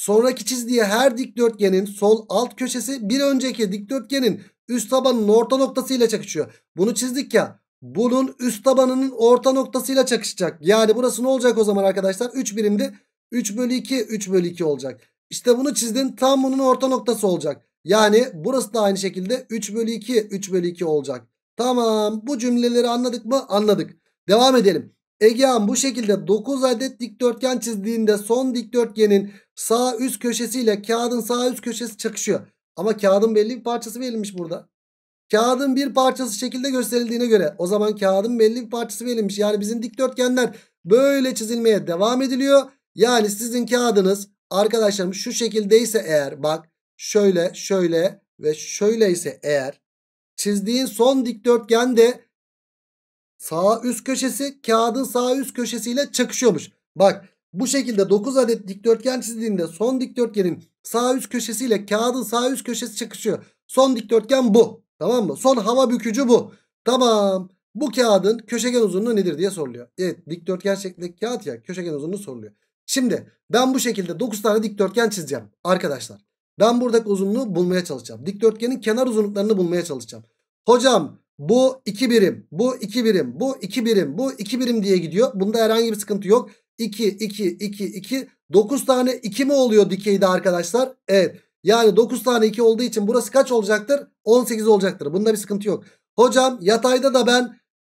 Sonraki çizdiği her dikdörtgenin sol alt köşesi bir önceki dikdörtgenin üst tabanının orta noktası ile çakışıyor. Bunu çizdik ya. Bunun üst tabanının orta noktasıyla çakışacak. Yani burası ne olacak o zaman arkadaşlar? 3 birimdi. 3 bölü 2, 3 bölü 2 olacak. İşte bunu çizdin. Tam bunun orta noktası olacak. Yani burası da aynı şekilde 3 bölü 2, 3 bölü 2 olacak. Tamam bu cümleleri anladık mı? Anladık. Devam edelim. Egehan bu şekilde 9 adet dikdörtgen çizdiğinde son dikdörtgenin sağ üst köşesiyle kağıdın sağ üst köşesi çakışıyor. Ama kağıdın belli bir parçası verilmiş burada. Kağıdın bir parçası şekilde gösterildiğine göre o zaman kağıdın belli bir parçası verilmiş. Yani bizim dikdörtgenler böyle çizilmeye devam ediliyor. Yani sizin kağıdınız arkadaşlarım şu şekildeyse eğer bak şöyle şöyle ve şöyleyse eğer çizdiğin son dikdörtgen de sağ üst köşesi kağıdın sağ üst köşesiyle çakışıyormuş. Bak bu şekilde 9 adet dikdörtgen çizdiğinde son dikdörtgenin sağ üst köşesiyle kağıdın sağ üst köşesi çakışıyor. Son dikdörtgen bu. Tamam mı? Son hava bükücü bu. Tamam. Bu kağıdın köşegen uzunluğu nedir diye soruluyor. Evet dikdörtgen şeklindeki kağıt ya köşegen uzunluğu soruluyor. Şimdi ben bu şekilde 9 tane dikdörtgen çizeceğim arkadaşlar. Ben buradaki uzunluğu bulmaya çalışacağım. Dikdörtgenin kenar uzunluklarını bulmaya çalışacağım. Hocam bu 2 birim, bu 2 birim, bu 2 birim, bu 2 birim diye gidiyor. Bunda herhangi bir sıkıntı yok. 2, 2, 2, 2. 9 tane 2 mi oluyor dikeyde arkadaşlar? Evet. Yani 9 tane 2 olduğu için burası kaç olacaktır? 18 olacaktır. Bunda bir sıkıntı yok. Hocam yatayda da ben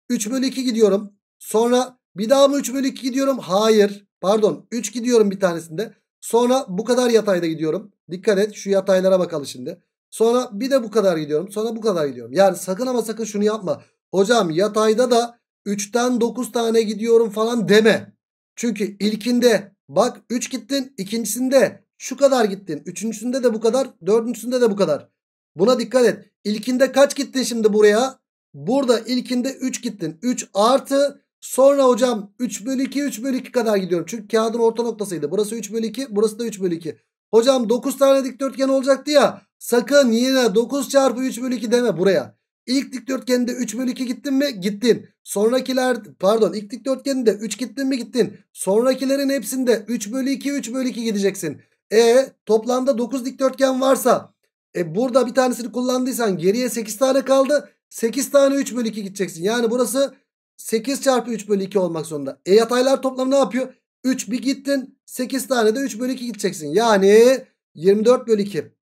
3 bölü 2 gidiyorum. Sonra bir daha mı 3 bölü 2 gidiyorum? Hayır. Pardon 3 gidiyorum bir tanesinde. Sonra bu kadar yatayda gidiyorum. Dikkat et şu yataylara bakalım şimdi. Sonra bir de bu kadar gidiyorum. Sonra bu kadar gidiyorum. Yani sakın ama sakın şunu yapma. Hocam yatayda da 3'ten 9 tane gidiyorum falan deme. Çünkü ilkinde bak 3 gittin. ikincisinde şu kadar gittin. Üçüncüsünde de bu kadar. Dördüncüsünde de bu kadar. Buna dikkat et. İlkinde kaç gittin şimdi buraya? Burada ilkinde 3 gittin. 3 artı sonra hocam 3 bölü 2 3 bölü 2 kadar gidiyorum. Çünkü kağıdın orta noktasıydı. Burası 3 bölü 2 burası da 3 bölü 2. Hocam 9 tane dikdörtgen olacaktı ya. Sakın yine 9 çarpı 3 bölü 2 deme buraya. İlk dikdörtgeninde 3 bölü 2 gittin mi? Gittin. Sonrakiler pardon ilk dikdörtgeninde 3 gittin mi? Gittin. Sonrakilerin hepsinde 3 bölü 2 3 bölü 2 gideceksin. E toplamda 9 dikdörtgen varsa e burada bir tanesini kullandıysan geriye 8 tane kaldı. 8 tane 3 bölü 2 gideceksin. Yani burası 8 çarpı 3 bölü 2 olmak zorunda. E yataylar toplamı ne yapıyor? 3 bir gittin. 8 tane de 3 bölü 2 gideceksin. Yani 24 bölü 2.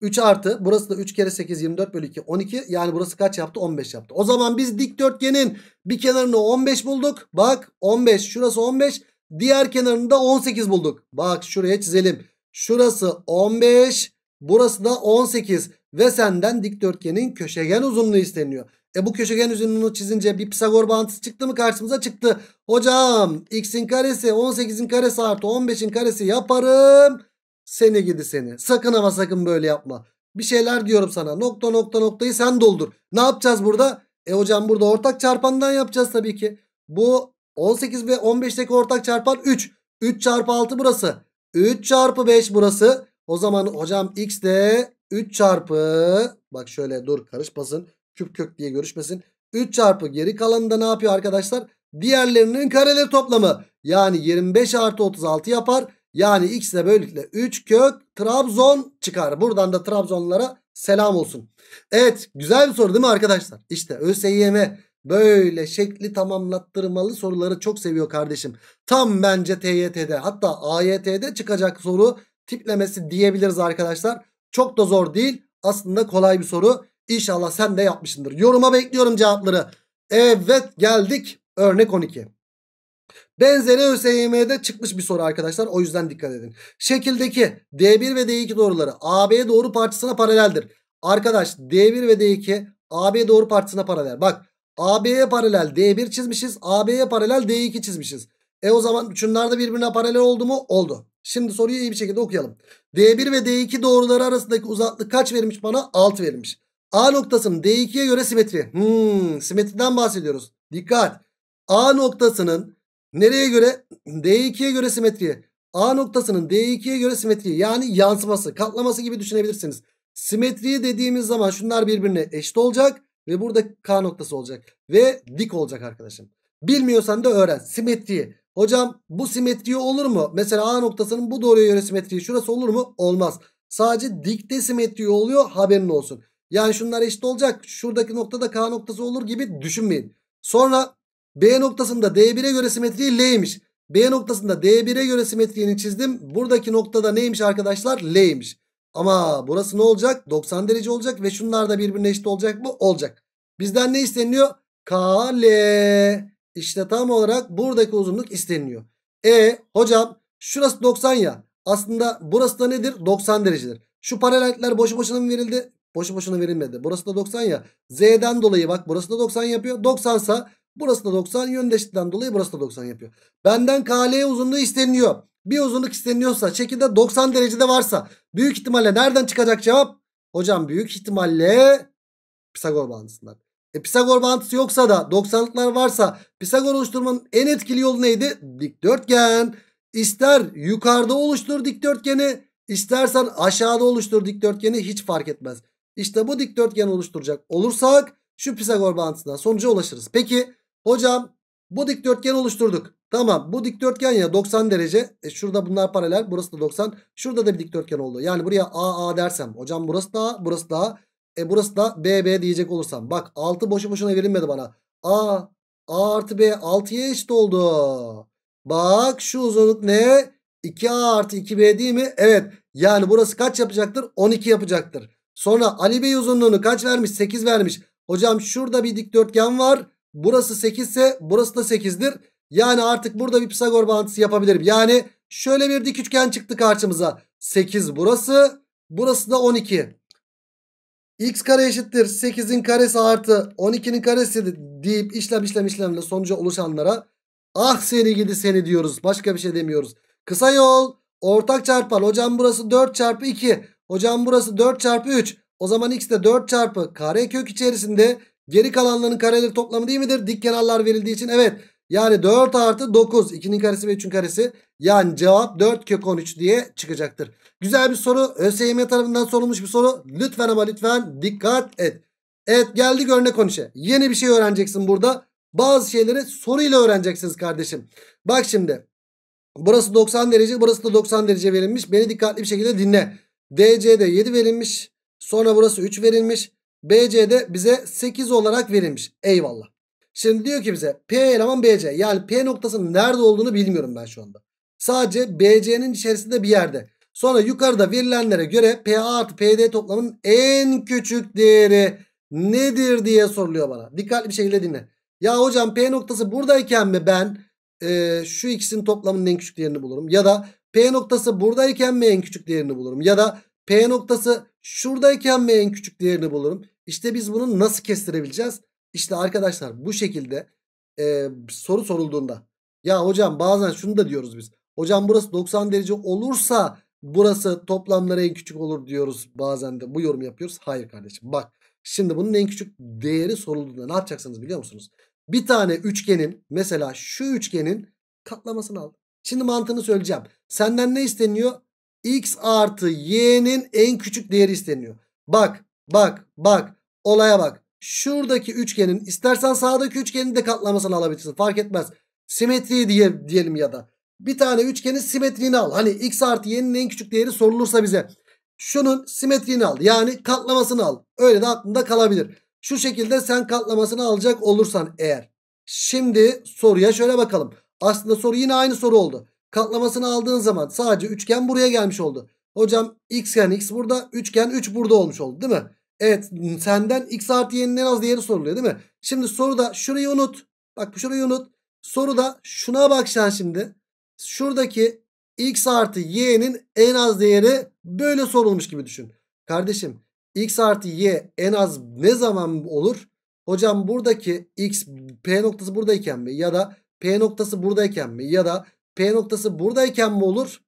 3 artı burası da 3 kere 8 24 bölü 2 12 yani burası kaç yaptı 15 yaptı. O zaman biz dikdörtgenin bir kenarını 15 bulduk. Bak 15 şurası 15 diğer kenarını da 18 bulduk. Bak şuraya çizelim. Şurası 15 burası da 18 ve senden dikdörtgenin köşegen uzunluğu isteniyor. E bu köşegen uzunluğunu çizince bir Pisagor bağıntısı çıktı mı karşımıza çıktı. Hocam x'in karesi 18'in karesi artı 15'in karesi yaparım. Seni gidi seni. Sakın ama sakın böyle yapma. Bir şeyler diyorum sana. Nokta nokta noktayı sen doldur. Ne yapacağız burada? E hocam burada ortak çarpandan yapacağız tabii ki. Bu 18 ve 15'teki ortak çarpan 3. 3 çarpı 6 burası. 3 çarpı 5 burası. O zaman hocam x de 3 çarpı. Bak şöyle dur karışmasın. Küp kök diye görüşmesin. 3 çarpı geri kalanında ne yapıyor arkadaşlar? Diğerlerinin kareleri toplamı. Yani 25 artı 36 yapar. Yani x de böylelikle 3 kök Trabzon çıkar. Buradan da Trabzonlara selam olsun. Evet güzel bir soru değil mi arkadaşlar? İşte ÖSYM böyle şekli tamamlattırmalı soruları çok seviyor kardeşim. Tam bence TYT'de hatta AYT'de çıkacak soru tiplemesi diyebiliriz arkadaşlar. Çok da zor değil aslında kolay bir soru. İnşallah sen de yapmışsındır. Yoruma bekliyorum cevapları. Evet geldik örnek 12. Benzeri ÖSYM'de çıkmış bir soru arkadaşlar. O yüzden dikkat edin. Şekildeki D1 ve D2 doğruları AB doğru parçasına paraleldir. Arkadaş D1 ve D2 AB doğru parçasına paralel. Bak AB'ye paralel D1 çizmişiz. AB'ye paralel D2 çizmişiz. E o zaman şunlar da birbirine paralel oldu mu? Oldu. Şimdi soruyu iyi bir şekilde okuyalım. D1 ve D2 doğruları arasındaki uzaklık kaç verilmiş bana? 6 verilmiş. A noktasının D2'ye göre simetri. Hmm, simetriden bahsediyoruz. Dikkat. A noktasının Nereye göre? D2'ye göre simetriye. A noktasının D2'ye göre simetriye yani yansıması, katlaması gibi düşünebilirsiniz. Simetriyi dediğimiz zaman şunlar birbirine eşit olacak ve burada K noktası olacak ve dik olacak arkadaşım. Bilmiyorsan da öğren. Simetriyi. Hocam bu simetriye olur mu? Mesela A noktasının bu doğruya göre simetriği şurası olur mu? Olmaz. Sadece dikte simetriği oluyor haberin olsun. Yani şunlar eşit olacak. Şuradaki noktada K noktası olur gibi düşünmeyin. Sonra B noktasında D1'e göre simetriği L'ymiş. B noktasında D1'e göre simetriğini çizdim. Buradaki noktada neymiş arkadaşlar? L'ymiş. Ama burası ne olacak? 90 derece olacak ve şunlar da birbirine eşit olacak mı? Olacak. Bizden ne isteniyor? KL. İşte tam olarak buradaki uzunluk isteniyor. E hocam şurası 90 ya. Aslında burası da nedir? 90 derecedir. Şu paralellikler boşu boşuna mı verildi? Boşu boşuna verilmedi. Burası da 90 ya. Z'den dolayı bak burası da 90 yapıyor. 90 sa Burası da 90 yön eşitliğinden dolayı burası da 90 yapıyor. Benden KL uzunluğu isteniliyor. Bir uzunluk isteniyorsa şekilde 90 derecede varsa büyük ihtimalle nereden çıkacak cevap? Hocam büyük ihtimalle Pisagor bağıntısından. E Pisagor bağıntısı yoksa da 90'lıklar varsa Pisagor oluşturmanın en etkili yolu neydi? Dikdörtgen. İster yukarıda oluştur dikdörtgeni istersen aşağıda oluştur dikdörtgeni hiç fark etmez. İşte bu dikdörtgen oluşturacak olursak şu Pisagor bağıntısından sonuca ulaşırız. Peki Hocam bu dikdörtgen oluşturduk. Tamam bu dikdörtgen ya 90 derece. E şurada bunlar paralel. Burası da 90. Şurada da bir dikdörtgen oldu. Yani buraya AA dersem. Hocam burası da A, burası da A. E burası da BB diyecek olursam. Bak 6 boşu boşuna verilmedi bana. A, A artı B 6'ya eşit oldu. Bak şu uzunluk ne? 2A artı 2B değil mi? Evet. Yani burası kaç yapacaktır? 12 yapacaktır. Sonra Ali Bey uzunluğunu kaç vermiş? 8 vermiş. Hocam şurada bir dikdörtgen var. Burası 8 ise burası da 8'dir. Yani artık burada bir Pisagor bağıntısı yapabilirim. Yani şöyle bir dik üçgen çıktı karşımıza. 8 burası. Burası da 12. X kare eşittir 8'in karesi artı 12'nin karesi deyip işlem işlem işlemle sonuca oluşanlara ah seni gidi seni diyoruz. Başka bir şey demiyoruz. Kısa yol ortak çarpan. Hocam burası 4 çarpı 2. Hocam burası 4 çarpı 3. O zaman x de 4 çarpı kare kök içerisinde Geri kalanların kareleri toplamı değil midir? Dik kenarlar verildiği için evet. Yani 4 artı 9. 2'nin karesi ve 3'ün karesi. Yani cevap 4 kök 13 diye çıkacaktır. Güzel bir soru. ÖSYM tarafından sorulmuş bir soru. Lütfen ama lütfen dikkat et. Evet geldik örnek 13'e. Yeni bir şey öğreneceksin burada. Bazı şeyleri soruyla öğreneceksiniz kardeşim. Bak şimdi. Burası 90 derece burası da 90 derece verilmiş. Beni dikkatli bir şekilde dinle. DC'de 7 verilmiş. Sonra burası 3 verilmiş. BC'de bize 8 olarak verilmiş. Eyvallah. Şimdi diyor ki bize P eleman BC. Yani P noktasının nerede olduğunu bilmiyorum ben şu anda. Sadece BC'nin içerisinde bir yerde. Sonra yukarıda verilenlere göre PA artı PD toplamının en küçük değeri nedir diye soruluyor bana. Dikkatli bir şekilde dinle. Ya hocam P noktası buradayken mi ben e, şu ikisinin toplamının en küçük değerini bulurum? Ya da P noktası buradayken mi en küçük değerini bulurum? Ya da P noktası şuradayken mi en küçük değerini bulurum? İşte biz bunu nasıl kestirebileceğiz? İşte arkadaşlar bu şekilde e, soru sorulduğunda ya hocam bazen şunu da diyoruz biz. Hocam burası 90 derece olursa burası toplamları en küçük olur diyoruz bazen de bu yorum yapıyoruz. Hayır kardeşim bak şimdi bunun en küçük değeri sorulduğunda ne yapacaksınız biliyor musunuz? Bir tane üçgenin mesela şu üçgenin katlamasını al. Şimdi mantığını söyleyeceğim. Senden ne isteniyor? x artı y'nin en küçük değeri isteniyor. Bak bak bak olaya bak. Şuradaki üçgenin istersen sağdaki üçgenin de katlamasını alabilirsin fark etmez. Simetri diye, diyelim ya da. Bir tane üçgenin simetriğini al. Hani x artı y'nin en küçük değeri sorulursa bize. Şunun simetriğini al. Yani katlamasını al. Öyle de aklında kalabilir. Şu şekilde sen katlamasını alacak olursan eğer. Şimdi soruya şöyle bakalım. Aslında soru yine aynı soru oldu. Katlamasını aldığın zaman sadece üçgen buraya gelmiş oldu. Hocam x yani x burada, üçgen 3 burada olmuş oldu değil mi? Evet senden x artı y'nin en az değeri soruluyor değil mi? Şimdi soruda şurayı unut. Bak şurayı unut. Soruda şuna bak sen şimdi. Şuradaki x artı y'nin en az değeri böyle sorulmuş gibi düşün. Kardeşim x artı y en az ne zaman olur? Hocam buradaki x p noktası buradayken mi? Ya da p noktası buradayken mi? Ya da P noktası buradayken mi olur?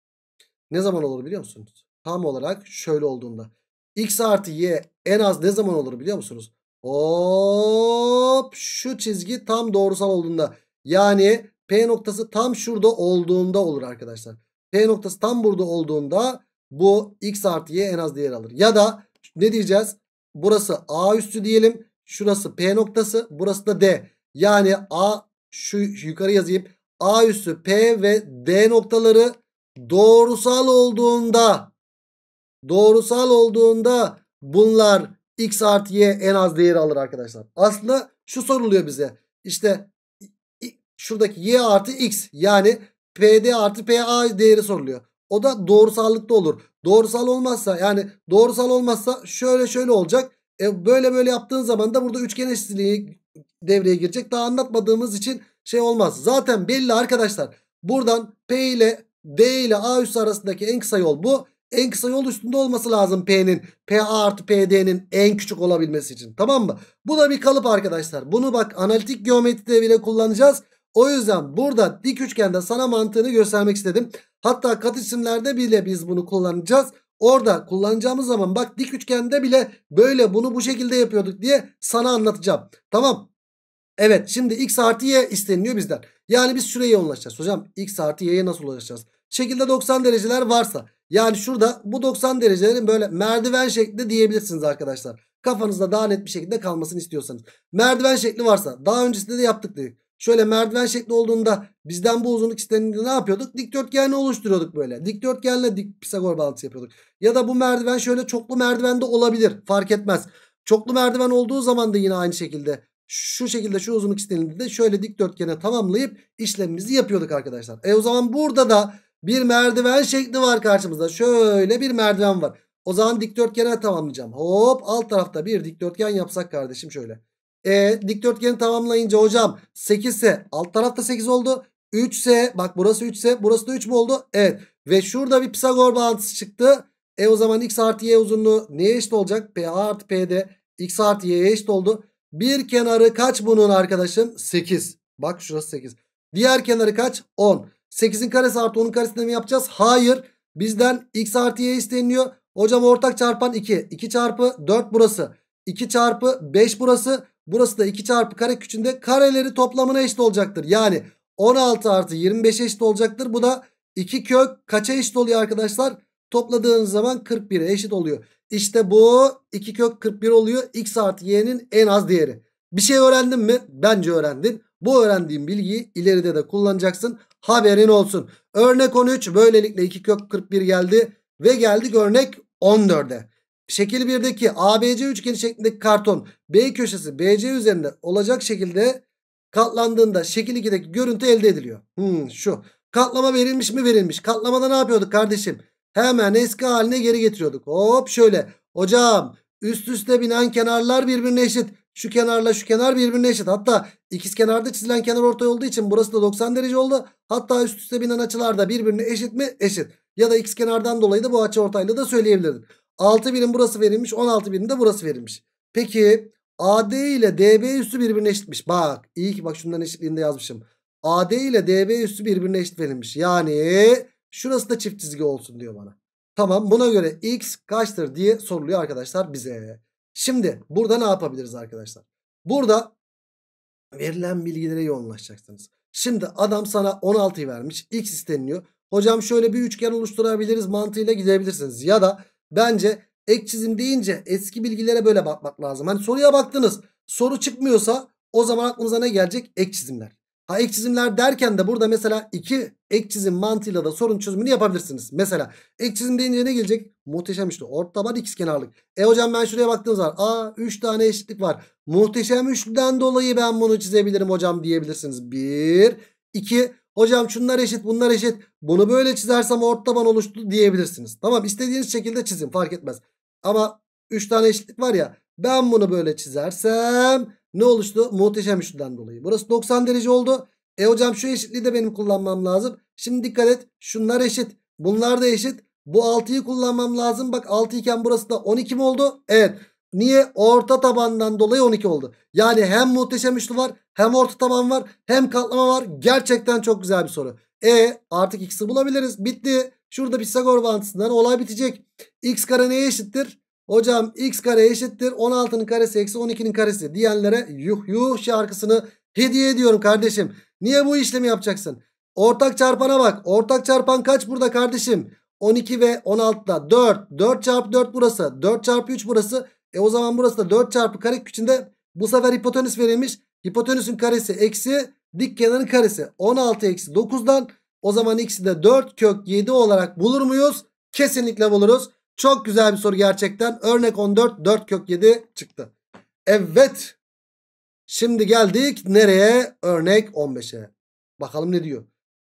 Ne zaman olur biliyor musunuz? Tam olarak şöyle olduğunda. X artı Y en az ne zaman olur biliyor musunuz? Hop şu çizgi tam doğrusal olduğunda. Yani P noktası tam şurada olduğunda olur arkadaşlar. P noktası tam burada olduğunda bu X artı Y en az değer alır. Ya da ne diyeceğiz? Burası A üstü diyelim. Şurası P noktası. Burası da D. Yani A şu yukarı yazayım. A üssü P ve D noktaları doğrusal olduğunda doğrusal olduğunda bunlar x artı y en az değeri alır arkadaşlar. Aslında şu soruluyor bize. İşte şuradaki y artı x yani pd artı pa değeri soruluyor. O da doğrusallıkta olur. Doğrusal olmazsa yani doğrusal olmazsa şöyle şöyle olacak. E böyle böyle yaptığın zaman da burada üçgen eşitliği devreye girecek. Daha anlatmadığımız için şey olmaz. Zaten belli arkadaşlar. Buradan P ile D ile A üssü arasındaki en kısa yol bu. En kısa yol üstünde olması lazım P'nin. PA artı PD'nin en küçük olabilmesi için. Tamam mı? Bu da bir kalıp arkadaşlar. Bunu bak analitik geometride bile kullanacağız. O yüzden burada dik üçgende sana mantığını göstermek istedim. Hatta kat isimlerde bile biz bunu kullanacağız. Orada kullanacağımız zaman bak dik üçgende bile böyle bunu bu şekilde yapıyorduk diye sana anlatacağım. Tamam Evet şimdi x artı y isteniliyor bizden. Yani biz şuraya yoğunlaşacağız. Hocam x artı y'ye nasıl ulaşacağız? Şekilde 90 dereceler varsa yani şurada bu 90 derecelerin böyle merdiven şeklinde diyebilirsiniz arkadaşlar. Kafanızda daha net bir şekilde kalmasını istiyorsanız. Merdiven şekli varsa daha öncesinde de yaptık dedik. Şöyle merdiven şekli olduğunda bizden bu uzunluk istenildiğinde ne yapıyorduk? Dikdörtgenle oluşturuyorduk böyle. Dikdörtgenle dik Pisagor bağlantısı yapıyorduk. Ya da bu merdiven şöyle çoklu merdiven de olabilir. Fark etmez. Çoklu merdiven olduğu zaman da yine aynı şekilde şu şekilde şu uzunluk istediğinde de şöyle dikdörtgene tamamlayıp işlemimizi yapıyorduk arkadaşlar. E o zaman burada da bir merdiven şekli var karşımızda. Şöyle bir merdiven var. O zaman dikdörtgene tamamlayacağım. Hop alt tarafta bir dikdörtgen yapsak kardeşim şöyle. E dikdörtgeni tamamlayınca hocam 8 ise alt tarafta 8 oldu. 3 ise bak burası 3 ise burası da 3 mu oldu? Evet. Ve şurada bir Pisagor bağıntısı çıktı. E o zaman x artı y uzunluğu neye eşit olacak? p artı p'de x artı y'ye eşit oldu. Bir kenarı kaç bunun arkadaşım? 8. Bak şurası 8. Diğer kenarı kaç? 10. 8'in karesi artı 10'un karesini mi yapacağız? Hayır. Bizden x artı y isteniyor. Hocam ortak çarpan 2. 2 çarpı 4 burası. 2 çarpı 5 burası. Burası da 2 çarpı kare küçüğünde kareleri toplamına eşit olacaktır. Yani 16 artı 25 eşit olacaktır. Bu da 2 kök kaça eşit oluyor arkadaşlar? Topladığınız zaman 41'e eşit oluyor. İşte bu 2 kök 41 oluyor. X artı y'nin en az değeri. Bir şey öğrendin mi? Bence öğrendin. Bu öğrendiğin bilgiyi ileride de kullanacaksın. Haberin olsun. Örnek 13 böylelikle 2 kök 41 geldi. Ve geldik örnek 14'e. Şekil 1'deki ABC üçgeni şeklindeki karton B köşesi BC üzerinde olacak şekilde katlandığında şekil 2'deki görüntü elde ediliyor. Hmm, şu katlama verilmiş mi verilmiş. Katlamada ne yapıyorduk kardeşim? Hemen eski haline geri getiriyorduk. Hop şöyle. Hocam üst üste binen kenarlar birbirine eşit. Şu kenarla şu kenar birbirine eşit. Hatta ikiz kenarda çizilen kenar ortay olduğu için burası da 90 derece oldu. Hatta üst üste binen açılar da birbirine eşit mi? Eşit. Ya da ikiz kenardan dolayı da bu açı ortaylığı da söyleyebilirdim. 6 birim burası verilmiş. 16 birim de burası verilmiş. Peki AD ile DB üstü birbirine eşitmiş. Bak iyi ki bak şundan eşitliğinde yazmışım. AD ile DB üstü birbirine eşit verilmiş. Yani Şurası da çift çizgi olsun diyor bana. Tamam buna göre x kaçtır diye soruluyor arkadaşlar bize. Şimdi burada ne yapabiliriz arkadaşlar? Burada verilen bilgilere yoğunlaşacaksınız. Şimdi adam sana 16'yı vermiş. X isteniyor. Hocam şöyle bir üçgen oluşturabiliriz mantığıyla gidebilirsiniz. Ya da bence ek çizim deyince eski bilgilere böyle bakmak lazım. Hani soruya baktınız. Soru çıkmıyorsa o zaman aklınıza ne gelecek? Ek çizimler. Ha ek çizimler derken de burada mesela iki ek çizim mantığıyla da sorun çözümünü yapabilirsiniz. Mesela ek çizim deyince ne gelecek? Muhteşem işte ort taban kenarlık. E hocam ben şuraya baktığım zaman aa 3 tane eşitlik var. Muhteşem üçlüden dolayı ben bunu çizebilirim hocam diyebilirsiniz. 1 2 hocam şunlar eşit bunlar eşit. Bunu böyle çizersem ort taban oluştu diyebilirsiniz. Tamam istediğiniz şekilde çizin fark etmez. Ama 3 tane eşitlik var ya ben bunu böyle çizersem ne oluştu? Muhteşem üçlüden dolayı. Burası 90 derece oldu. E hocam şu eşitliği de benim kullanmam lazım. Şimdi dikkat et. Şunlar eşit. Bunlar da eşit. Bu 6'yı kullanmam lazım. Bak 6 iken burası da 12 mi oldu? Evet. Niye? Orta tabandan dolayı 12 oldu. Yani hem muhteşem üçlü var hem orta taban var hem katlama var. Gerçekten çok güzel bir soru. E artık x'i bulabiliriz. Bitti. Şurada Pisagor bağıntısından olay bitecek. x kare neye eşittir? Hocam x kare eşittir 16'nın karesi eksi 12'nin karesi diyenlere yuh yuh şarkısını hediye ediyorum kardeşim. Niye bu işlemi yapacaksın? Ortak çarpana bak. Ortak çarpan kaç burada kardeşim? 12 ve 16'da 4. 4 çarpı 4 burası. 4 çarpı 3 burası. E o zaman burası da 4 çarpı kare içinde bu sefer hipotenüs verilmiş. Hipotenüsün karesi eksi dik kenarın karesi. 16 eksi 9'dan o zaman x'i de 4 kök 7 olarak bulur muyuz? Kesinlikle buluruz. Çok güzel bir soru gerçekten. Örnek 14 4 kök 7 çıktı. Evet. Şimdi geldik nereye? Örnek 15'e. Bakalım ne diyor.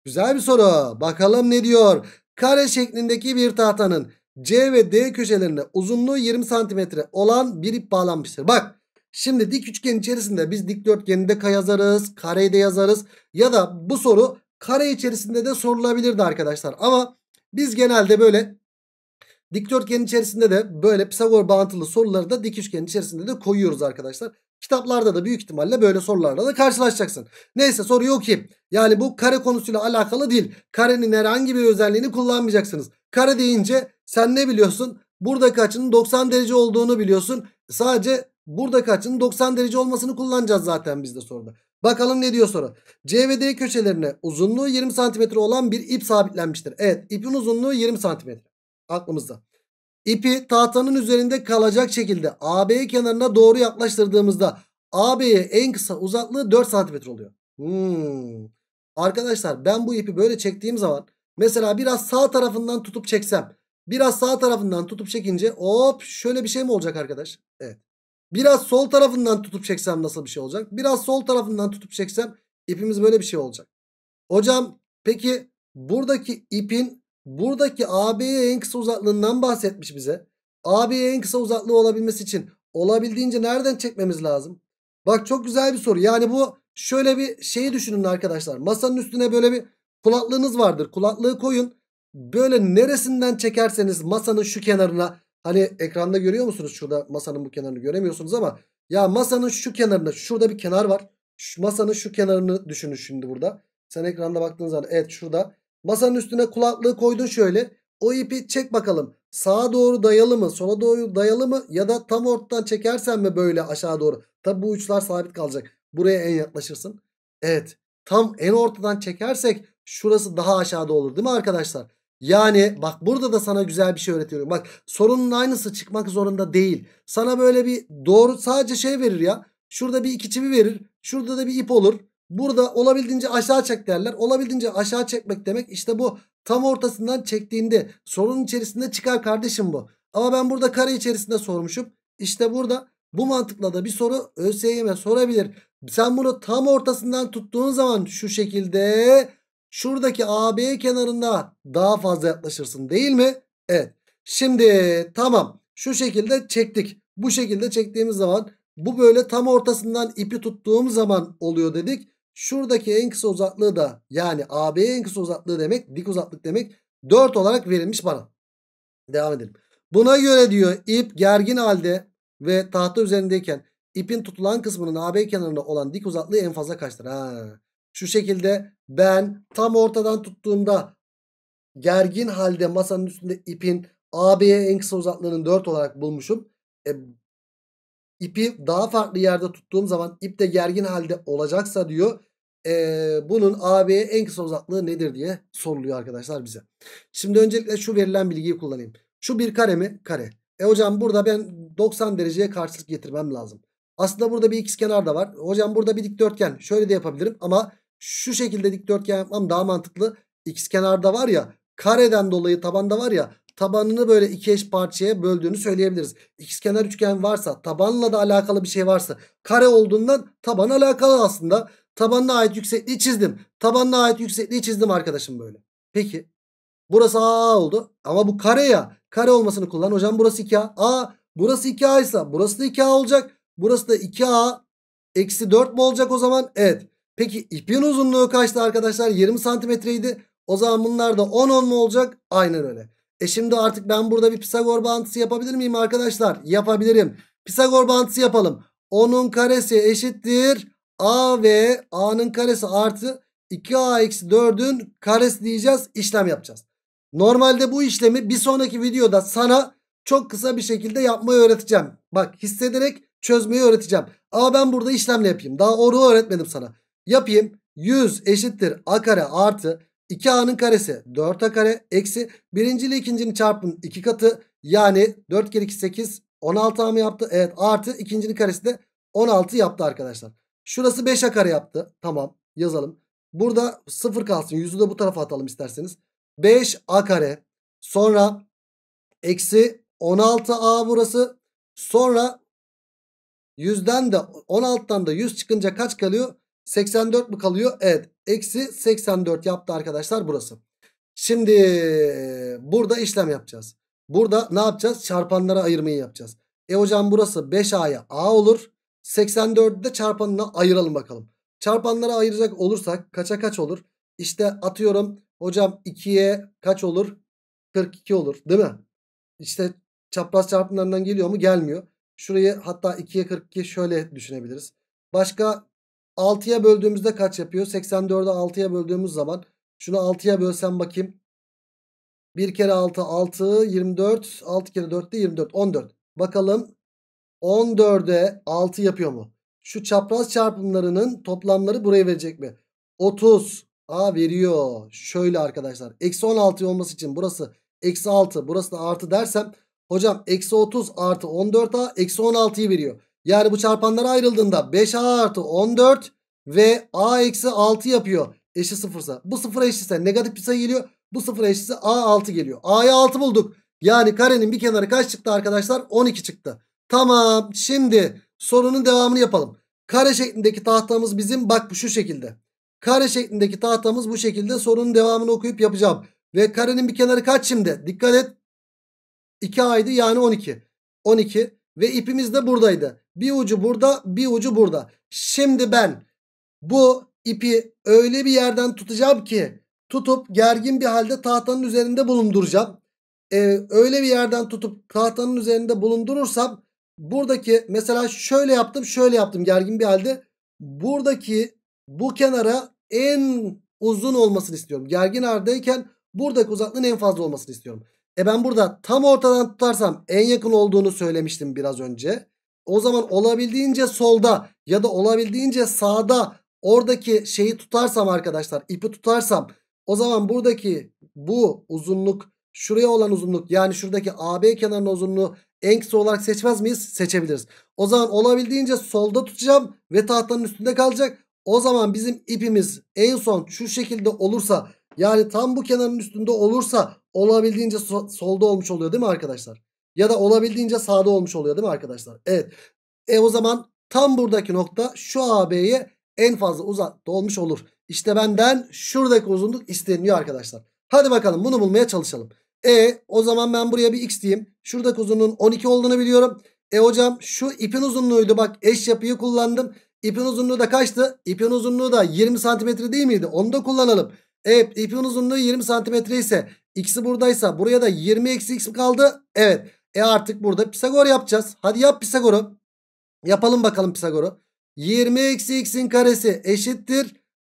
Güzel bir soru. Bakalım ne diyor. Kare şeklindeki bir tahtanın C ve D köşelerine uzunluğu 20 santimetre olan bir ip bağlanmıştır. Bak şimdi dik üçgen içerisinde biz dikdörtgeninde de yazarız. Kareyi de yazarız. Ya da bu soru kare içerisinde de sorulabilirdi arkadaşlar. Ama biz genelde böyle Dikdörtgen içerisinde de böyle Pisagor bağıntılı soruları da dik üçgen içerisinde de koyuyoruz arkadaşlar. Kitaplarda da büyük ihtimalle böyle sorularla da karşılaşacaksın. Neyse soruyu okuyayım. Yani bu kare konusuyla alakalı değil. Karenin herhangi bir özelliğini kullanmayacaksınız. Kare deyince sen ne biliyorsun? Buradaki açının 90 derece olduğunu biliyorsun. Sadece buradaki açının 90 derece olmasını kullanacağız zaten biz de soruda. Bakalım ne diyor soru. C ve D köşelerine uzunluğu 20 cm olan bir ip sabitlenmiştir. Evet ipin uzunluğu 20 cm aklımızda. İpi tahtanın üzerinde kalacak şekilde AB kenarına doğru yaklaştırdığımızda AB'ye en kısa uzaklığı 4 cm oluyor. Hmm. Arkadaşlar ben bu ipi böyle çektiğim zaman mesela biraz sağ tarafından tutup çeksem biraz sağ tarafından tutup çekince hop şöyle bir şey mi olacak arkadaş? Evet. Biraz sol tarafından tutup çeksem nasıl bir şey olacak? Biraz sol tarafından tutup çeksem ipimiz böyle bir şey olacak. Hocam peki buradaki ipin Buradaki AB'ye en kısa uzaklığından bahsetmiş bize. AB'ye en kısa uzaklığı olabilmesi için olabildiğince nereden çekmemiz lazım? Bak çok güzel bir soru. Yani bu şöyle bir şeyi düşünün arkadaşlar. Masanın üstüne böyle bir kulaklığınız vardır. Kulaklığı koyun. Böyle neresinden çekerseniz masanın şu kenarına hani ekranda görüyor musunuz? Şurada masanın bu kenarını göremiyorsunuz ama ya masanın şu kenarına şurada bir kenar var. Şu masanın şu kenarını düşünün şimdi burada. Sen ekranda baktığın zaman evet şurada Masanın üstüne kulaklığı koydun şöyle. O ipi çek bakalım. Sağa doğru dayalı mı? Sola doğru dayalı mı? Ya da tam ortadan çekersen mi böyle aşağı doğru? Tabi bu uçlar sabit kalacak. Buraya en yaklaşırsın. Evet. Tam en ortadan çekersek şurası daha aşağıda olur değil mi arkadaşlar? Yani bak burada da sana güzel bir şey öğretiyorum. Bak sorunun aynısı çıkmak zorunda değil. Sana böyle bir doğru sadece şey verir ya. Şurada bir iki çivi verir. Şurada da bir ip olur. Burada olabildiğince aşağı çek derler. Olabildiğince aşağı çekmek demek işte bu tam ortasından çektiğinde sorunun içerisinde çıkar kardeşim bu. Ama ben burada kare içerisinde sormuşum. İşte burada bu mantıkla da bir soru ÖSYM sorabilir. Sen bunu tam ortasından tuttuğun zaman şu şekilde şuradaki AB kenarında daha fazla yaklaşırsın değil mi? Evet. Şimdi tamam şu şekilde çektik. Bu şekilde çektiğimiz zaman bu böyle tam ortasından ipi tuttuğum zaman oluyor dedik. Şuradaki en kısa uzaklığı da yani AB en kısa uzaklığı demek dik uzaklık demek 4 olarak verilmiş bana. Devam edelim. Buna göre diyor ip gergin halde ve tahta üzerindeyken ipin tutulan kısmının AB kenarında olan dik uzaklığı en fazla kaçtır? Ha. Şu şekilde ben tam ortadan tuttuğumda gergin halde masanın üstünde ipin AB'ye en kısa uzaklığının 4 olarak bulmuşum. E, ipi daha farklı yerde tuttuğum zaman ip de gergin halde olacaksa diyor. E, bunun AB'ye en kısa uzaklığı nedir diye soruluyor arkadaşlar bize. Şimdi öncelikle şu verilen bilgiyi kullanayım. Şu bir kare mi? Kare. E hocam burada ben 90 dereceye karşılık getirmem lazım. Aslında burada bir ikizkenar da var. Hocam burada bir dikdörtgen. Şöyle de yapabilirim ama şu şekilde dikdörtgen yapmam daha mantıklı. X İkizkenarda var ya kareden dolayı tabanda var ya tabanını böyle iki eş parçaya böldüğünü söyleyebiliriz. kenar üçgen varsa tabanla da alakalı bir şey varsa kare olduğundan taban alakalı aslında. Tabanına ait yüksekliği çizdim. Tabanına ait yüksekliği çizdim arkadaşım böyle. Peki burası A oldu ama bu kare ya. Kare olmasını kullan. Hocam burası 2A. A burası 2A ise burası da 2A olacak. Burası da 2A eksi 4 mu olacak o zaman? Evet. Peki ipin uzunluğu kaçtı arkadaşlar? 20 santimetreydi. O zaman bunlar da 10 10 mu olacak? Aynen öyle. E şimdi artık ben burada bir Pisagor bağıntısı yapabilir miyim arkadaşlar? Yapabilirim. Pisagor bağıntısı yapalım. 10'un karesi eşittir. A ve A'nın karesi artı 2A eksi 4'ün karesi diyeceğiz. İşlem yapacağız. Normalde bu işlemi bir sonraki videoda sana çok kısa bir şekilde yapmayı öğreteceğim. Bak hissederek çözmeyi öğreteceğim. Ama ben burada işlemle yapayım. Daha oru öğretmedim sana. Yapayım. 100 eşittir a kare artı 2a'nın karesi 4a kare eksi birinci ile ikincinin çarpımın 2 katı yani 4 kere 2 8 16a mı yaptı? Evet artı ikincinin karesi de 16 yaptı arkadaşlar. Şurası 5a kare yaptı. Tamam yazalım. Burada 0 kalsın. Yüzü de bu tarafa atalım isterseniz. 5a kare sonra eksi 16a burası sonra yüzden de 16'dan da 100 çıkınca kaç kalıyor? 84 mi kalıyor? Evet. Eksi 84 yaptı arkadaşlar burası. Şimdi burada işlem yapacağız. Burada ne yapacağız? Çarpanlara ayırmayı yapacağız. E hocam burası 5A'ya A olur. 84'ü de çarpanına ayıralım bakalım. Çarpanlara ayıracak olursak kaça kaç olur? İşte atıyorum hocam 2'ye kaç olur? 42 olur değil mi? İşte çapraz çarpımlarından geliyor mu? Gelmiyor. Şurayı hatta 2'ye 42 şöyle düşünebiliriz. Başka 6'ya böldüğümüzde kaç yapıyor? 84'ü 6'ya böldüğümüz zaman şunu 6'ya bölsem bakayım. 1 kere 6 6 24 6 kere 4 de 24 14. Bakalım 14'e 6 yapıyor mu? Şu çapraz çarpımlarının toplamları buraya verecek mi? 30 A veriyor. Şöyle arkadaşlar. Eksi 16 olması için burası eksi 6 burası da artı dersem hocam eksi 30 artı 14A eksi 16'yı veriyor. Yani bu çarpanlar ayrıldığında 5 A artı 14 ve A eksi 6 yapıyor. Eşi sıfırsa. Bu sıfıra eşitse negatif bir sayı geliyor. Bu sıfıra eşitse A 6 geliyor. A'ya 6 bulduk. Yani karenin bir kenarı kaç çıktı arkadaşlar? 12 çıktı. Tamam şimdi sorunun devamını yapalım. Kare şeklindeki tahtamız bizim bak bu şu şekilde. Kare şeklindeki tahtamız bu şekilde sorunun devamını okuyup yapacağım. Ve karenin bir kenarı kaç şimdi? Dikkat et. 2A'ydı yani 12. 12 ve ipimiz de buradaydı. Bir ucu burada bir ucu burada. Şimdi ben bu ipi öyle bir yerden tutacağım ki tutup gergin bir halde tahtanın üzerinde bulunduracağım. Ee, öyle bir yerden tutup tahtanın üzerinde bulundurursam buradaki mesela şöyle yaptım şöyle yaptım gergin bir halde. Buradaki bu kenara en uzun olmasını istiyorum. Gergin haldeyken buradaki uzaklığın en fazla olmasını istiyorum. E ben burada tam ortadan tutarsam en yakın olduğunu söylemiştim biraz önce o zaman olabildiğince solda ya da olabildiğince sağda oradaki şeyi tutarsam arkadaşlar ipi tutarsam o zaman buradaki bu uzunluk şuraya olan uzunluk yani şuradaki AB kenarının uzunluğu en kısa olarak seçmez miyiz? Seçebiliriz. O zaman olabildiğince solda tutacağım ve tahtanın üstünde kalacak. O zaman bizim ipimiz en son şu şekilde olursa yani tam bu kenarın üstünde olursa olabildiğince so solda olmuş oluyor değil mi arkadaşlar? Ya da olabildiğince sağda olmuş oluyor değil mi arkadaşlar? Evet. E o zaman tam buradaki nokta şu AB'ye en fazla uzakta olmuş olur. İşte benden şuradaki uzunluk isteniyor arkadaşlar. Hadi bakalım bunu bulmaya çalışalım. E o zaman ben buraya bir x diyeyim. Şuradaki uzunluğun 12 olduğunu biliyorum. E hocam şu ipin uzunluğuydu bak eş yapıyı kullandım. İpin uzunluğu da kaçtı? İpin uzunluğu da 20 santimetre değil miydi? Onu da kullanalım. Evet ipin uzunluğu 20 santimetre ise x'i buradaysa buraya da 20 eksi x kaldı? Evet e artık burada Pisagor yapacağız. Hadi yap Pisagor'u. Yapalım bakalım Pisagor'u. 20 eksi x'in karesi eşittir.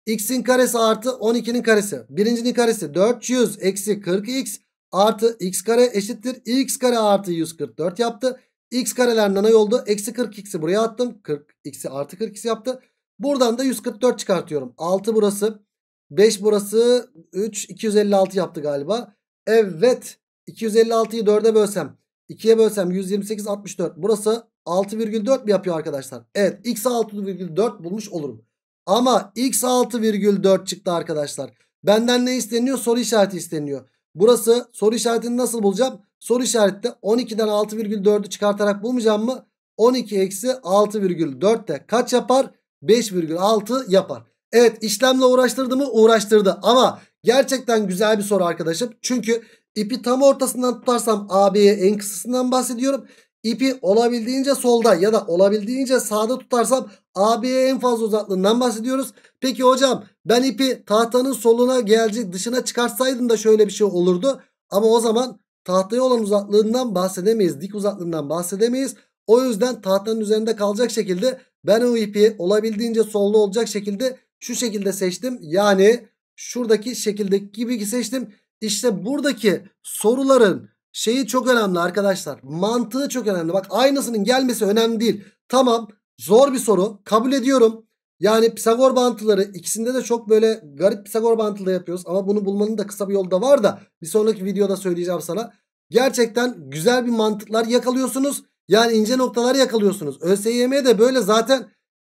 x'in karesi artı 12'nin karesi. Birincinin karesi 400 eksi 40x artı x kare eşittir. x kare artı 144 yaptı. x kareler nanay oldu. Eksi 40x'i buraya attım. 40x'i artı 40x yaptı. Buradan da 144 çıkartıyorum. 6 burası. 5 burası. 3 256 yaptı galiba. Evet. 256'yı 4'e bölsem. 2'ye bölsem 128 64. Burası 6,4 mi yapıyor arkadaşlar? Evet x 6,4 bulmuş olurum. Ama x 6,4 çıktı arkadaşlar. Benden ne isteniyor? Soru işareti isteniyor. Burası soru işaretini nasıl bulacağım? Soru işarette 12'den 6,4'ü çıkartarak bulmayacağım mı? 12 eksi 6,4 de kaç yapar? 5,6 yapar. Evet işlemle uğraştırdı mı? Uğraştırdı. Ama gerçekten güzel bir soru arkadaşım. Çünkü İpi tam ortasından tutarsam AB'ye en kısasından bahsediyorum. İpi olabildiğince solda ya da olabildiğince sağda tutarsam AB'ye en fazla uzaklığından bahsediyoruz. Peki hocam ben ipi tahtanın soluna gelci dışına çıkarsaydım da şöyle bir şey olurdu. Ama o zaman tahtaya olan uzaklığından bahsedemeyiz. Dik uzaklığından bahsedemeyiz. O yüzden tahtanın üzerinde kalacak şekilde ben o ipi olabildiğince solda olacak şekilde şu şekilde seçtim. Yani şuradaki şekildeki gibi seçtim. İşte buradaki soruların şeyi çok önemli arkadaşlar. Mantığı çok önemli. Bak aynısının gelmesi önemli değil. Tamam zor bir soru kabul ediyorum. Yani Pisagor bağıntıları ikisinde de çok böyle garip Pisagor bağıntıları yapıyoruz. Ama bunu bulmanın da kısa bir yolda var da bir sonraki videoda söyleyeceğim sana. Gerçekten güzel bir mantıklar yakalıyorsunuz. Yani ince noktalar yakalıyorsunuz. ÖSYM'de böyle zaten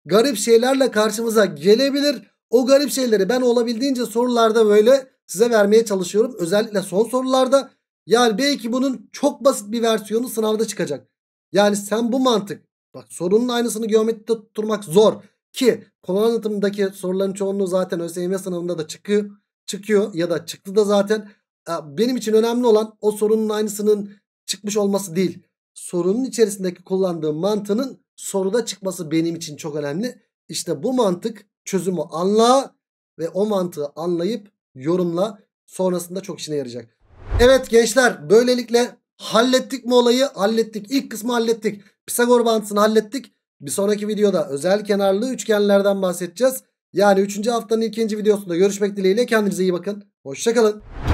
garip şeylerle karşımıza gelebilir. O garip şeyleri ben olabildiğince sorularda böyle size vermeye çalışıyorum. Özellikle son sorularda yani belki bunun çok basit bir versiyonu sınavda çıkacak. Yani sen bu mantık bak sorunun aynısını geometride tutturmak zor ki konu anlatımındaki soruların çoğunluğu zaten ÖSYM sınavında da çıkıyor, çıkıyor ya da çıktı da zaten e, benim için önemli olan o sorunun aynısının çıkmış olması değil. Sorunun içerisindeki kullandığım mantığının soruda çıkması benim için çok önemli. İşte bu mantık çözümü anla ve o mantığı anlayıp yorumla. Sonrasında çok işine yarayacak. Evet gençler böylelikle hallettik mi olayı? Hallettik. İlk kısmı hallettik. Pisagor bantısını hallettik. Bir sonraki videoda özel kenarlı üçgenlerden bahsedeceğiz. Yani 3. haftanın ikinci videosunda görüşmek dileğiyle kendinize iyi bakın. Hoşçakalın.